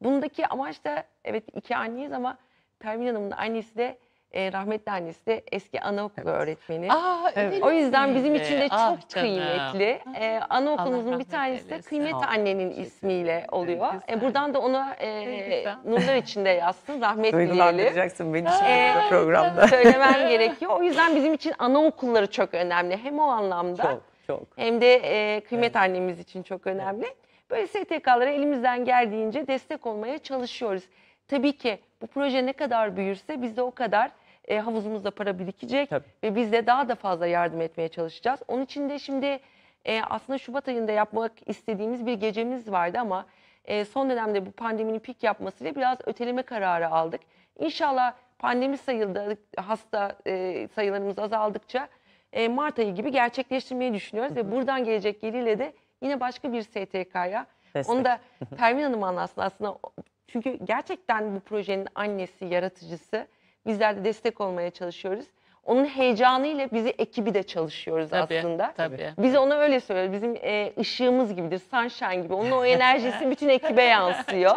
Bundaki amaç da evet iki anneyiz ama Pervin Hanım'ın annesi de e, rahmetli annesi de eski anaokulu evet. öğretmeni. Aa, evet. O yüzden bizim için de ah çok ah, kıymetli. E, anaokulumuzun bir tanesi de Kıymet Anne'nin ismiyle oluyor. E, buradan da onu e, nurlar içinde yazsın, rahmet dileyelim. Duygulandıracaksın beni e, şimdi e, programda. [laughs] Söylemem gerekiyor. O yüzden bizim için anaokulları çok önemli. Hem o anlamda çok, çok. hem de e, Kıymet evet. Annemiz için çok önemli. Evet. Böyle STK'lara elimizden geldiğince destek olmaya çalışıyoruz. Tabii ki bu proje ne kadar büyürse biz de o kadar e, havuzumuzda para birikecek Tabii. ve biz de daha da fazla yardım etmeye çalışacağız. Onun için de şimdi e, aslında Şubat ayında yapmak istediğimiz bir gecemiz vardı ama e, son dönemde bu pandeminin pik yapmasıyla biraz öteleme kararı aldık. İnşallah pandemi sayıldı, hasta e, sayılarımız azaldıkça e, Mart ayı gibi gerçekleştirmeyi düşünüyoruz ve buradan gelecek gelirle de yine başka bir STK'ya onu da Pervin Hanım anlatsın aslında çünkü gerçekten bu projenin annesi, yaratıcısı Bizler de destek olmaya çalışıyoruz. Onun heyecanıyla bizi ekibi de çalışıyoruz Tabii, aslında. tabii. Biz ona öyle söylüyoruz. Bizim e, ışığımız gibidir, sunshine gibi. Onun o [laughs] enerjisi bütün ekibe yansıyor.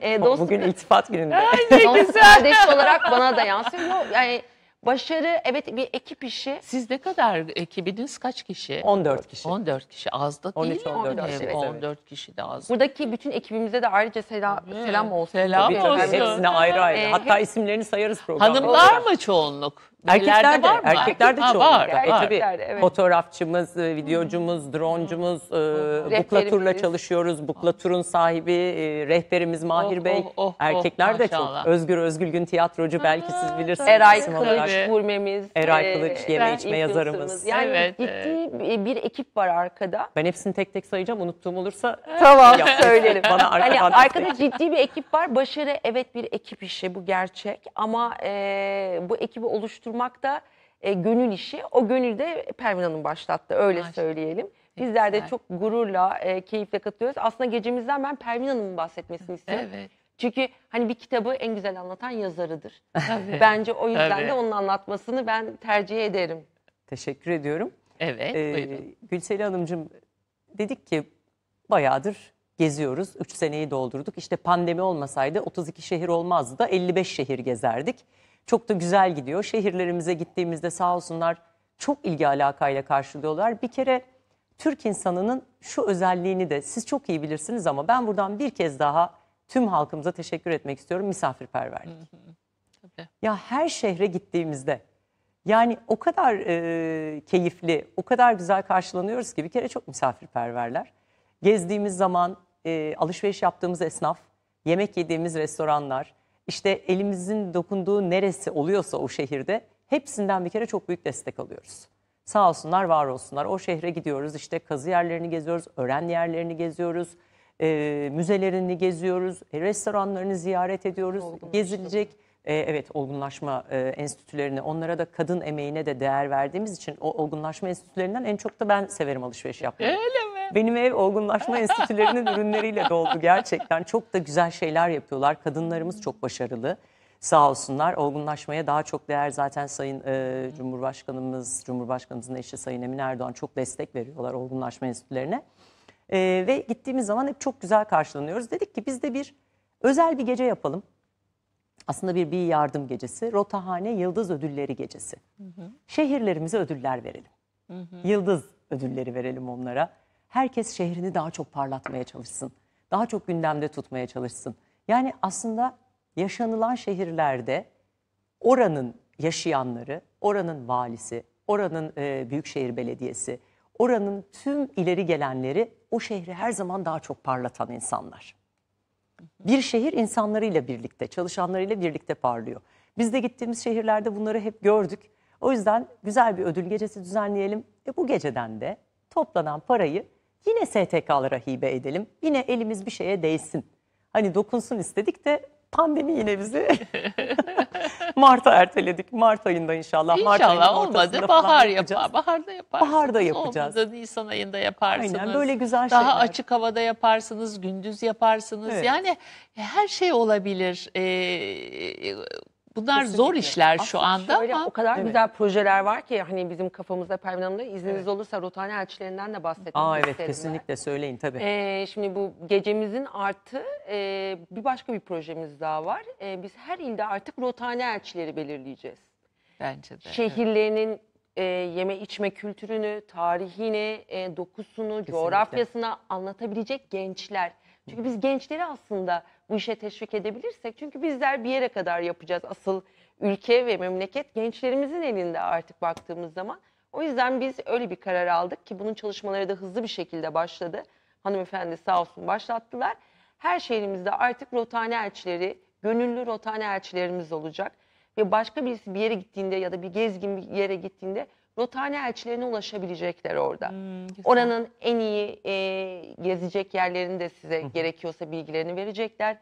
E, dost, Bugün iltifat gününde. dost kardeş olarak bana da yansıyor. yani Başarı evet bir ekip işi. Siz ne kadar ekibiniz kaç kişi? 14 kişi. 14 kişi az da değil 13 mi? 14 14 kişi, evet, evet. kişi de az. Buradaki bütün ekibimize de ayrıca selam, Evet. selam olsun. Selam olsun. hepsine ayrı ayrı. Ee, Hatta isimlerini sayarız programda. Hanımlar mı çoğunluk? Erkekler de, var mı? erkekler de Ha, var, E, tabii Evet. fotoğrafçımız, e, videocumuz, droncumuz, e, buklaturla çalışıyoruz. Buklaturun sahibi, e, rehberimiz Mahir Oh, Bey. oh, oh, oh, erkekler de çok. maşallah. Özgür Özgülgün tiyatrocu belki siz bilirsiniz. Eray Kılıç hurmemiz. Eray e, Kılıç, yeme içme yazarımız. Yani Evet, ciddi bir- bir ekip var arkada. Ben hepsini tek tek sayacağım. Unuttuğum olursa [laughs] Tamam Ya, söylerim. bana arkadan hani arkada ciddi bir ekip var. Başarı evet bir ekip işi bu gerçek ama e, bu ekibi oluşturmak bulmak da e, gönül işi. O gönül de Pervin Hanım başlattı öyle Maşallah. söyleyelim. Bizler de çok gururla, e, keyifle katılıyoruz. Aslında gecemizden ben Pervin Hanım'ın bahsetmesini istiyorum. Evet. Çünkü hani bir kitabı en güzel anlatan yazarıdır. Tabii. Bence o yüzden Tabii. de onun anlatmasını ben tercih ederim. Teşekkür ediyorum. Evet, ee, buyurun. Gülseli Hanımcığım dedik ki bayağıdır geziyoruz. 3 seneyi doldurduk. İşte pandemi olmasaydı 32 şehir olmazdı da 55 şehir gezerdik. Çok da güzel gidiyor. Şehirlerimize gittiğimizde sağ olsunlar çok ilgi alakayla karşılıyorlar. Bir kere Türk insanının şu özelliğini de siz çok iyi bilirsiniz ama ben buradan bir kez daha tüm halkımıza teşekkür etmek istiyorum. Misafirperverlik. Hı hı. Tabii. Ya her şehre gittiğimizde yani o kadar e, keyifli, o kadar güzel karşılanıyoruz ki bir kere çok misafirperverler. Gezdiğimiz zaman, e, alışveriş yaptığımız esnaf, yemek yediğimiz restoranlar, işte elimizin dokunduğu neresi oluyorsa o şehirde hepsinden bir kere çok büyük destek alıyoruz. Sağ olsunlar, var olsunlar. O şehre gidiyoruz, işte kazı yerlerini geziyoruz, öğren yerlerini geziyoruz, e, müzelerini geziyoruz, e, restoranlarını ziyaret ediyoruz. Gezilecek, e, evet olgunlaşma e, enstitülerini, onlara da kadın emeğine de değer verdiğimiz için o olgunlaşma enstitülerinden en çok da ben severim alışveriş yapmayı. Öyle benim ev olgunlaşma enstitülerinin ürünleriyle doldu gerçekten. Çok da güzel şeyler yapıyorlar. Kadınlarımız çok başarılı. Sağ olsunlar. Olgunlaşmaya daha çok değer zaten Sayın e, Cumhurbaşkanımız, Cumhurbaşkanımızın eşi Sayın Emin Erdoğan çok destek veriyorlar olgunlaşma enstitülerine. E, ve gittiğimiz zaman hep çok güzel karşılanıyoruz. Dedik ki biz de bir özel bir gece yapalım. Aslında bir bir yardım gecesi, Rotahane Yıldız Ödülleri Gecesi. Hı hı. Şehirlerimize ödüller verelim. Hı hı. Yıldız ödülleri verelim onlara herkes şehrini daha çok parlatmaya çalışsın. Daha çok gündemde tutmaya çalışsın. Yani aslında yaşanılan şehirlerde oranın yaşayanları, oranın valisi, oranın e, büyükşehir belediyesi, oranın tüm ileri gelenleri o şehri her zaman daha çok parlatan insanlar. Bir şehir insanlarıyla birlikte, çalışanlarıyla birlikte parlıyor. Biz de gittiğimiz şehirlerde bunları hep gördük. O yüzden güzel bir ödül gecesi düzenleyelim. E bu geceden de toplanan parayı Yine STK'lara hibe edelim. Yine elimiz bir şeye değsin. Hani dokunsun istedik de pandemi yine bizi [laughs] Mart'a erteledik. Mart ayında inşallah. İnşallah ayının olmadı. Bahar yapar. Baharda yaparsınız. Baharda yapacağız. Olmadı Nisan ayında yaparsınız. Aynen böyle güzel şeyler. Daha açık havada yaparsınız. Gündüz yaparsınız. Evet. Yani her şey olabilir. Ee, Bunlar Kesinlikle. zor işler şu Aslında anda şöyle, ama. O kadar evet. güzel projeler var ki hani bizim kafamızda Pervin Hanım'da izniniz evet. olursa Rotane elçilerinden de bahsetmek Aa, evet, isterim kesinlikle ben. söyleyin tabii. Ee, şimdi bu gecemizin artı e, bir başka bir projemiz daha var. E, biz her ilde artık Rotane elçileri belirleyeceğiz. Bence de. Şehirlerinin evet. e, yeme içme kültürünü, tarihini, e, dokusunu, kesinlikle. coğrafyasını anlatabilecek gençler. Çünkü biz gençleri aslında bu işe teşvik edebilirsek çünkü bizler bir yere kadar yapacağız. Asıl ülke ve memleket gençlerimizin elinde artık baktığımız zaman. O yüzden biz öyle bir karar aldık ki bunun çalışmaları da hızlı bir şekilde başladı. Hanımefendi sağ olsun başlattılar. Her şehrimizde artık rotane elçileri, gönüllü rotane elçilerimiz olacak. Ve başka birisi bir yere gittiğinde ya da bir gezgin bir yere gittiğinde Rotane elçilerine ulaşabilecekler orada. Hmm, Oranın en iyi e, gezecek yerlerini de size gerekiyorsa bilgilerini verecekler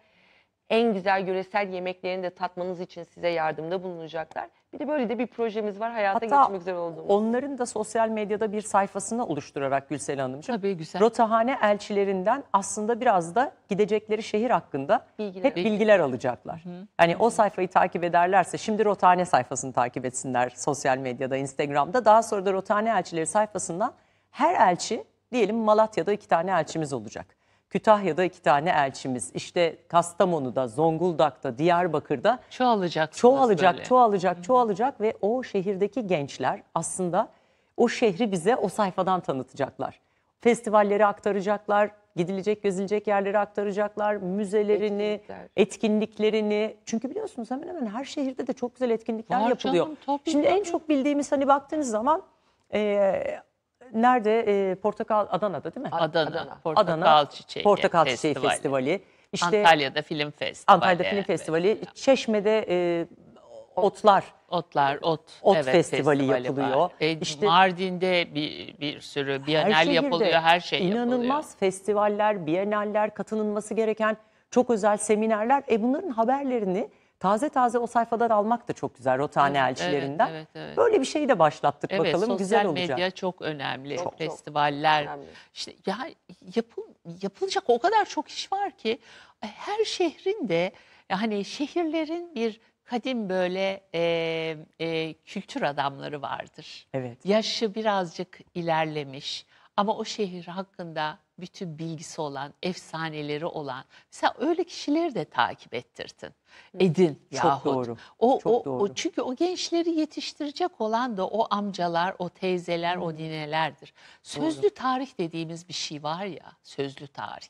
en güzel yöresel yemeklerini de tatmanız için size yardımda bulunacaklar. Bir de böyle de bir projemiz var hayata Hatta geçmek üzere olduğumuz. Onların da sosyal medyada bir sayfasını oluşturarak Gülsel Hanımcığım. Tabii güzel. Rotahane elçilerinden aslında biraz da gidecekleri şehir hakkında Bilgiler. hep bilgiler alacaklar. Hı. Yani o sayfayı takip ederlerse şimdi Rotahane sayfasını takip etsinler sosyal medyada, Instagram'da. Daha sonra da Rotahane elçileri sayfasından her elçi diyelim Malatya'da iki tane elçimiz olacak. Kütahya'da iki tane elçimiz. İşte Kastamonu'da, Zonguldak'ta, Diyarbakır'da çoğalacak. Çoğalacak, böyle. çoğalacak, çoğalacak ve o şehirdeki gençler aslında o şehri bize o sayfadan tanıtacaklar. Festivalleri aktaracaklar, gidilecek gezilecek yerleri aktaracaklar, müzelerini, Etkinlikler. etkinliklerini. Çünkü biliyorsunuz hemen hemen her şehirde de çok güzel etkinlikler Var yapılıyor. tabii, Şimdi tabii. en çok bildiğimiz hani baktığınız zaman e, Nerede? E, Portakal Adana'da değil mi? Adana, Adana. Portakal Adana, Çiçeği Portakal Çiçeği Festivali. İşte, Antalya'da Film Festivali. Antalya'da Film Festivali. Evet. Çeşme'de e, Otlar. Otlar, Ot. Ot evet, festivali, festivali yapılıyor. E, işte, Mardin'de bir, bir sürü bienal yapılıyor, her şey inanılmaz yapılıyor. İnanılmaz festivaller, bienaller, katılınması gereken çok özel seminerler. E bunların haberlerini Taze taze o sayfadan almak da çok güzel Rotane evet, elçilerinden. Evet, evet, evet. Böyle bir şey de başlattık evet, bakalım güzel olacak. Evet. Sosyal medya çok önemli. Çok, Festivaller. Çok önemli. İşte ya yapıl, yapılacak o kadar çok iş var ki her şehrin de hani şehirlerin bir kadim böyle e, e, kültür adamları vardır. Evet. Yaşı birazcık ilerlemiş ama o şehir hakkında bütün bilgisi olan, efsaneleri olan. Mesela öyle kişileri de takip ettirtin. Edin Çok yahut. doğru. O, Çok o, doğru. O, çünkü o gençleri yetiştirecek olan da o amcalar, o teyzeler, hmm. o ninelerdir. Sözlü doğru. tarih dediğimiz bir şey var ya, sözlü tarih.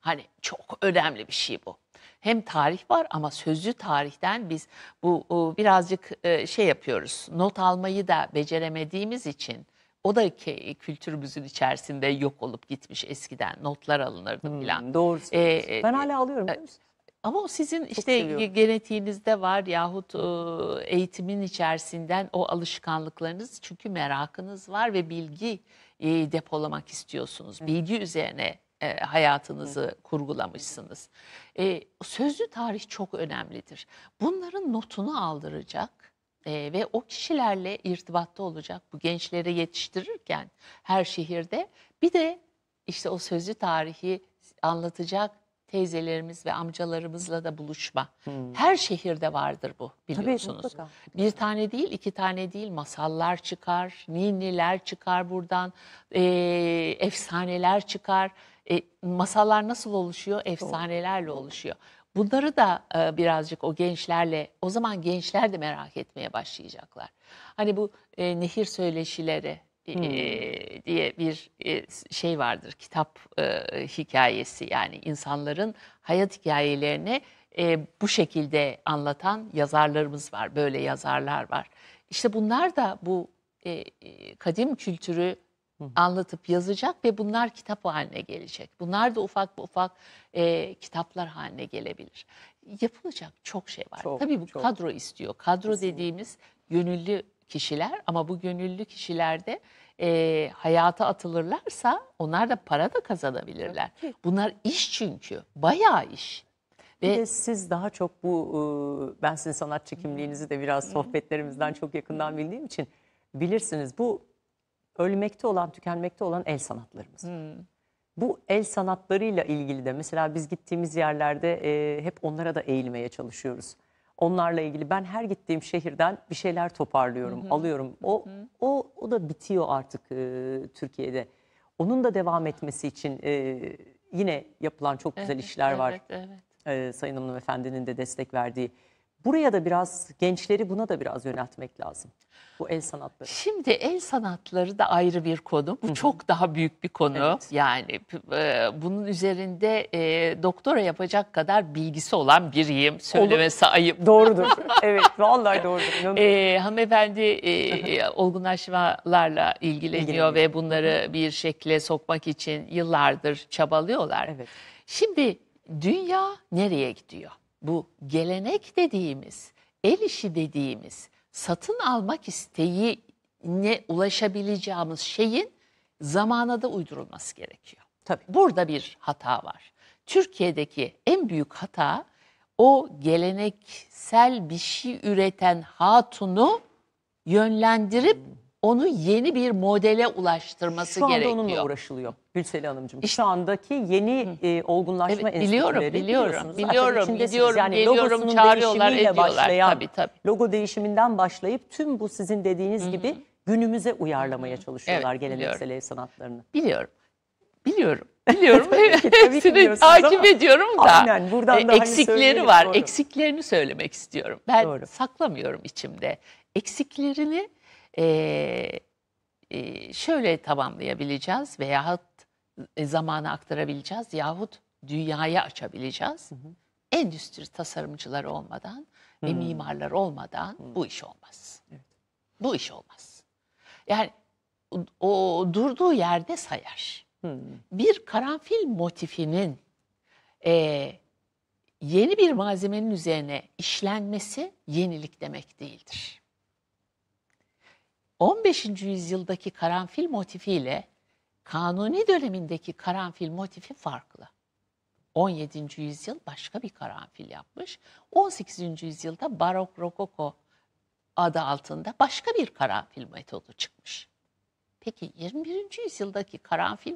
Hani çok önemli bir şey bu hem tarih var ama sözlü tarihten biz bu birazcık e, şey yapıyoruz. Not almayı da beceremediğimiz için o da ki e, kültürümüzün içerisinde yok olup gitmiş eskiden. Notlar alınırdı hmm, falan. Doğru. Ee, ben hala alıyorum. E, ama o sizin Çok işte seviyorum. genetiğinizde var yahut e, eğitimin içerisinden o alışkanlıklarınız çünkü merakınız var ve bilgi depolamak istiyorsunuz. Bilgi üzerine e, hayatınızı Hı. kurgulamışsınız. E, sözlü tarih çok önemlidir. Bunların notunu aldıracak e, ve o kişilerle irtibatta olacak bu gençleri yetiştirirken her şehirde bir de işte o sözlü tarihi anlatacak teyzelerimiz ve amcalarımızla da buluşma. Hmm. Her şehirde vardır bu biliyorsunuz. Tabii, bir tane değil iki tane değil masallar çıkar, ninniler çıkar buradan, e, efsaneler çıkar. E, masallar nasıl oluşuyor? Efsanelerle oluşuyor. Bunları da e, birazcık o gençlerle, o zaman gençler de merak etmeye başlayacaklar. Hani bu e, nehir söyleşileri e, hmm. diye bir e, şey vardır, kitap e, hikayesi yani insanların hayat hikayelerini e, bu şekilde anlatan yazarlarımız var, böyle yazarlar var. İşte bunlar da bu e, e kadim kültürü anlatıp yazacak ve bunlar kitap haline gelecek. Bunlar da ufak ufak e, kitaplar haline gelebilir. Yapılacak çok şey var. Çok, Tabii bu çok. kadro istiyor. Kadro Kesinlikle. dediğimiz gönüllü kişiler ama bu gönüllü kişilerde e, hayata atılırlarsa onlar da para da kazanabilirler. Bunlar iş çünkü. Bayağı iş. Ve bir de siz daha çok bu e, ben sizin sanat çekimliğinizi de biraz sohbetlerimizden çok yakından bildiğim için bilirsiniz. Bu ölmekte olan, tükenmekte olan el sanatlarımız. Hmm. Bu el sanatlarıyla ilgili de mesela biz gittiğimiz yerlerde e, hep onlara da eğilmeye çalışıyoruz. Onlarla ilgili ben her gittiğim şehirden bir şeyler toparlıyorum, hı alıyorum. O, hı o o da bitiyor artık e, Türkiye'de. Onun da devam etmesi için e, yine yapılan çok güzel evet, işler evet, var. Evet, evet. E, Sayın Hanımefendinin de destek verdiği. Buraya da biraz gençleri buna da biraz yöneltmek lazım. Bu el sanatları. Şimdi el sanatları da ayrı bir konu. Bu çok daha büyük bir konu. Evet. Yani e, bunun üzerinde e, doktora yapacak kadar bilgisi olan biriyim. Söylemesi Olur. ayıp. [laughs] Doğrudur. evet vallahi doğrudur. E, hanımefendi e, olgunlaşmalarla ilgileniyor, ilgileniyor ve bunları bir şekle sokmak için yıllardır çabalıyorlar. Evet. Şimdi dünya nereye gidiyor? bu gelenek dediğimiz, el işi dediğimiz, satın almak isteğine ulaşabileceğimiz şeyin zamana da uydurulması gerekiyor. Tabii. Burada bir hata var. Türkiye'deki en büyük hata o geleneksel bir şey üreten hatunu yönlendirip onu yeni bir modele ulaştırması gerekiyor. Şu anda gerekiyor. onunla uğraşılıyor Gülsel Hanımcığım. İşte- Şu andaki yeni e, olgunlaşma Evet, biliyorum, enstitüleri biliyorum, biliyorsunuz. Zaten biliyorum, içindesiniz. biliyorum, geliyorum, logosunun çağırıyorlar, değişimiyle ediyorlar. başlayan, Tabii, tabii. logo değişiminden başlayıp tüm bu sizin dediğiniz gibi günümüze uyarlamaya çalışıyorlar Evet, geleneksel ev sanatlarını. Biliyorum. Biliyorum. Biliyorum. [laughs] Tabii ki, tabii Hepsini takip ediyorum da. Aynen, buradan e, da hani eksikleri söyleyelim, var. doğru. Eksiklerini söylemek istiyorum. Ben Doğru. saklamıyorum içimde. Eksiklerini e, e, şöyle tamamlayabileceğiz veyahut e, zamana aktarabileceğiz yahut dünyaya açabileceğiz. Hı hı. Endüstri tasarımcıları olmadan hı. ve hmm. mimarlar olmadan hı. Hmm. bu iş olmaz. Evet. Bu iş olmaz. Yani o, o durduğu yerde sayar. Hı. Hmm. Bir karanfil motifinin e, yeni bir malzemenin üzerine işlenmesi yenilik demek değildir. 15. yüzyıldaki karanfil motifiyle kanuni dönemindeki karanfil motifi farklı. 17. yüzyıl başka bir karanfil yapmış. 18. yüzyılda barok rokoko adı altında başka bir karanfil metodu çıkmış. Peki 21. yüzyıldaki karanfil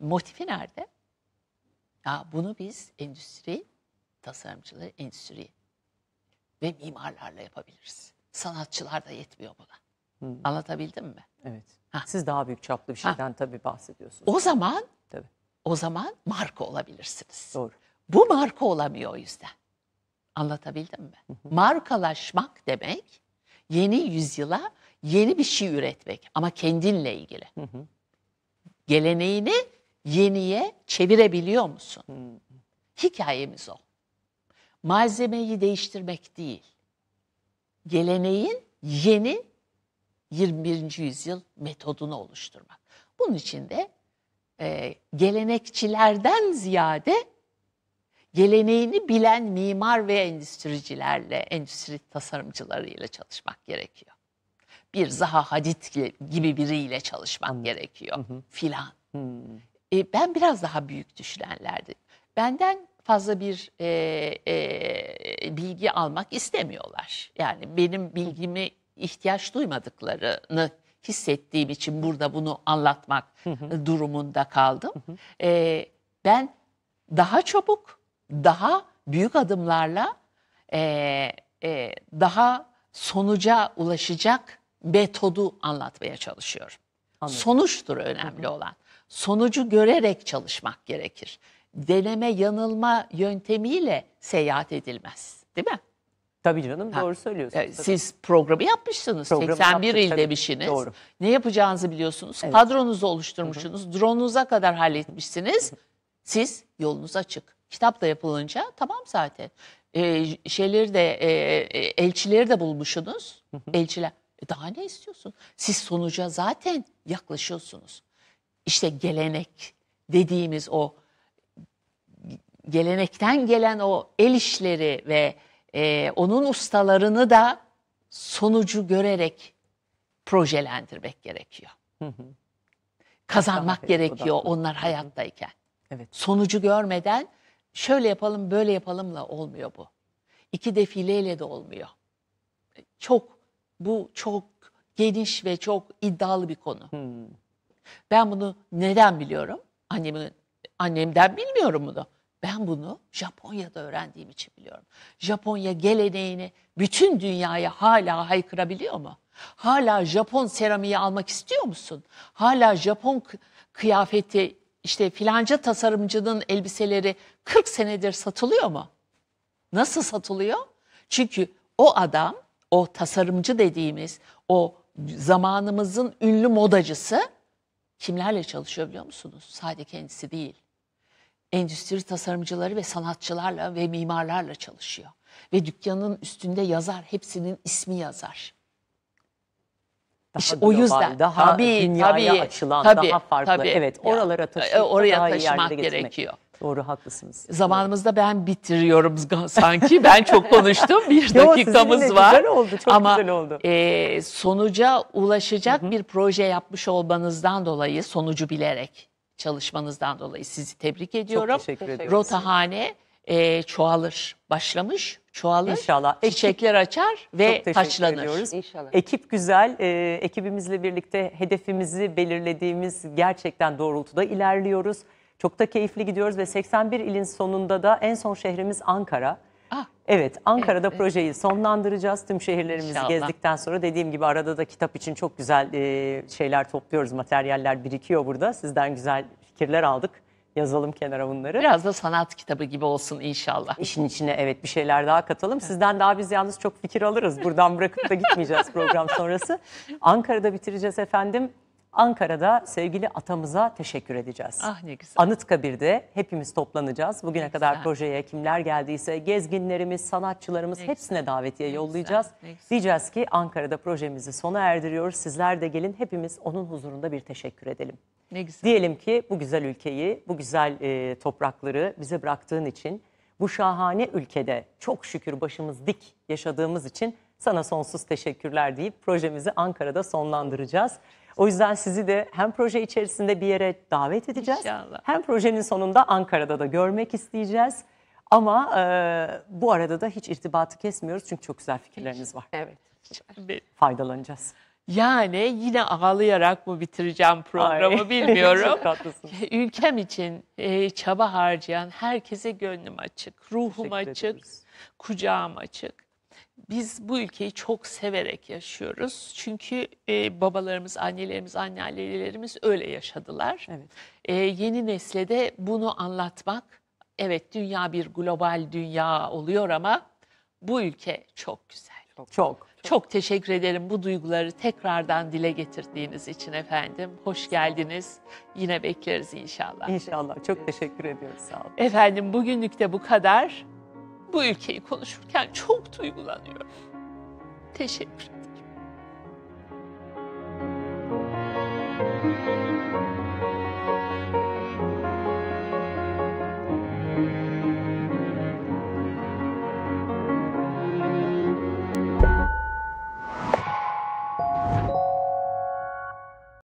motifi nerede? Ya bunu biz endüstri tasarımcıları, endüstri ve mimarlarla yapabiliriz. Sanatçılar da yetmiyor buna. Hı. Anlatabildim mi? Evet. Ha. Siz daha büyük çaplı bir şeyden ha. tabii bahsediyorsunuz. O zaman tabii. O zaman marka olabilirsiniz. Doğru. Bu marka olamıyor o yüzden. Anlatabildim mi? Hı hı. Markalaşmak demek yeni yüzyıla yeni bir şey üretmek ama kendinle ilgili. Hı hı. Geleneğini yeniye çevirebiliyor musun? Hı hı. Hikayemiz o. Malzemeyi değiştirmek değil. Geleneğin yeni 21. yüzyıl metodunu oluşturmak. Bunun için de e, gelenekçilerden ziyade geleneğini bilen mimar ve endüstricilerle, endüstri tasarımcılarıyla çalışmak gerekiyor. Bir Zaha Hadid gibi biriyle çalışmak Anladım. gerekiyor hı filan. Hı. E, ben biraz daha büyük düşünenlerdi. Benden fazla bir e, e, bilgi almak istemiyorlar. Yani benim bilgimi ihtiyaç duymadıklarını hissettiğim için burada bunu anlatmak durumunda kaldım. Hı ee, ben daha çabuk, daha büyük adımlarla e, e, daha sonuca ulaşacak metodu anlatmaya çalışıyorum. Anladım. Sonuçtur önemli olan. Sonucu görerek çalışmak gerekir. Deneme yanılma yöntemiyle seyahat edilmez, değil mi? Tabii canım Ha. doğru söylüyorsunuz. tabii. Siz programı yapmışsınız. Programı 81 yaptık, ilde tabii. işiniz. Doğru. Ne yapacağınızı biliyorsunuz. Kadronuzu oluşturmuşsunuz. Drone'unuza kadar halletmişsiniz. Siz yolunuz açık. Kitap da yapılınca tamam zaten. E, şeyleri de e, e, elçileri de bulmuşsunuz. Elçiler. E, daha ne istiyorsun? Siz sonuca zaten yaklaşıyorsunuz. İşte gelenek dediğimiz o gelenekten gelen o el işleri ve e, onun ustalarını da sonucu görerek projelendirmek gerekiyor. Kazanmak gerekiyor onlar hayattayken. Evet. Sonucu görmeden şöyle yapalım böyle yapalımla olmuyor bu. İki defileyle de olmuyor. Çok bu çok geniş ve çok iddialı bir konu. Ben bunu neden biliyorum? Annemin annemden bilmiyorum bunu. Ben bunu Japonya'da öğrendiğim için biliyorum. Japonya geleneğini bütün dünyaya hala haykırabiliyor mu? Hala Japon seramiği almak istiyor musun? Hala Japon kıyafeti işte filanca tasarımcının elbiseleri 40 senedir satılıyor mu? Nasıl satılıyor? Çünkü o adam, o tasarımcı dediğimiz, o zamanımızın ünlü modacısı kimlerle çalışıyor biliyor musunuz? Sadece kendisi değil endüstri tasarımcıları ve sanatçılarla ve mimarlarla çalışıyor. Ve dükkanın üstünde yazar, hepsinin ismi yazar. Daha işte global, o yüzden daha tabii, dünyaya tabii, açılan, tabii, daha farklı. Tabii, evet, oralara taşıyıp e, oraya daha taşımak iyi gerekiyor. Doğru haklısınız. Zamanımızda ben bitiriyorum [laughs] sanki. ben çok konuştum. Bir [laughs] dakikamız var. Güzel oldu. Çok Ama, güzel oldu. E, sonuca ulaşacak Hı-hı. bir proje yapmış olmanızdan dolayı sonucu bilerek çalışmanızdan dolayı sizi tebrik ediyorum. Çok teşekkür ederim. Rotahane e, çoğalır. Başlamış, çoğalır. İnşallah. Çiçekler açar ve Çok taşlanır. Ediyoruz. İnşallah. Ekip güzel. E, ekibimizle birlikte hedefimizi belirlediğimiz gerçekten doğrultuda ilerliyoruz. Çok da keyifli gidiyoruz ve 81 ilin sonunda da en son şehrimiz Ankara. Ah. Evet, Ankara'da evet, projeyi evet. sonlandıracağız. Tüm şehirlerimizi İnşallah. gezdikten sonra dediğim gibi arada da kitap için çok güzel e, şeyler topluyoruz, materyaller birikiyor burada. Sizden güzel fikirler aldık. Yazalım kenara bunları. Biraz da sanat kitabı gibi olsun inşallah. İşin içine evet bir şeyler daha katalım. Sizden daha biz yalnız çok fikir alırız. Buradan bırakıp da gitmeyeceğiz program sonrası. [laughs] Ankara'da bitireceğiz efendim. Ankara'da sevgili atamıza teşekkür edeceğiz. Ah ne güzel. Anıtkabir'de hepimiz toplanacağız. Bugüne ne kadar güzel. projeye kimler geldiyse gezginlerimiz, sanatçılarımız ne hepsine güzel. davetiye ne yollayacağız. Güzel. Ne Diyeceğiz ki Ankara'da projemizi sona erdiriyoruz. Sizler de gelin hepimiz onun huzurunda bir teşekkür edelim. Ne güzel. Diyelim ki bu güzel ülkeyi, bu güzel e, toprakları bize bıraktığın için, bu şahane ülkede çok şükür başımız dik yaşadığımız için sana sonsuz teşekkürler deyip projemizi Ankara'da sonlandıracağız. O yüzden sizi de hem proje içerisinde bir yere davet edeceğiz. İnşallah. Hem projenin sonunda Ankara'da da görmek isteyeceğiz. Ama e, bu arada da hiç irtibatı kesmiyoruz çünkü çok güzel fikirleriniz var. Evet. Faydalanacağız. Yani yine ağlayarak mı bitireceğim programı Ay. [laughs] bilmiyorum. Ülkem için e, çaba harcayan herkese gönlüm açık, ruhum açık, kucağım açık biz bu ülkeyi çok severek yaşıyoruz. Çünkü e, babalarımız, annelerimiz, anneannelerimiz öyle yaşadılar. Evet. E, yeni nesle de bunu anlatmak, evet dünya bir global dünya oluyor ama bu ülke çok güzel. Çok. Çok, çok teşekkür ederim bu duyguları tekrardan dile getirdiğiniz için efendim. Hoş geldiniz. Yine bekleriz inşallah. İnşallah. Çok teşekkür ediyoruz. Sağ olun. Efendim bugünlük de bu kadar bu ülkeyi konuşurken çok duygulanıyorum. Teşekkür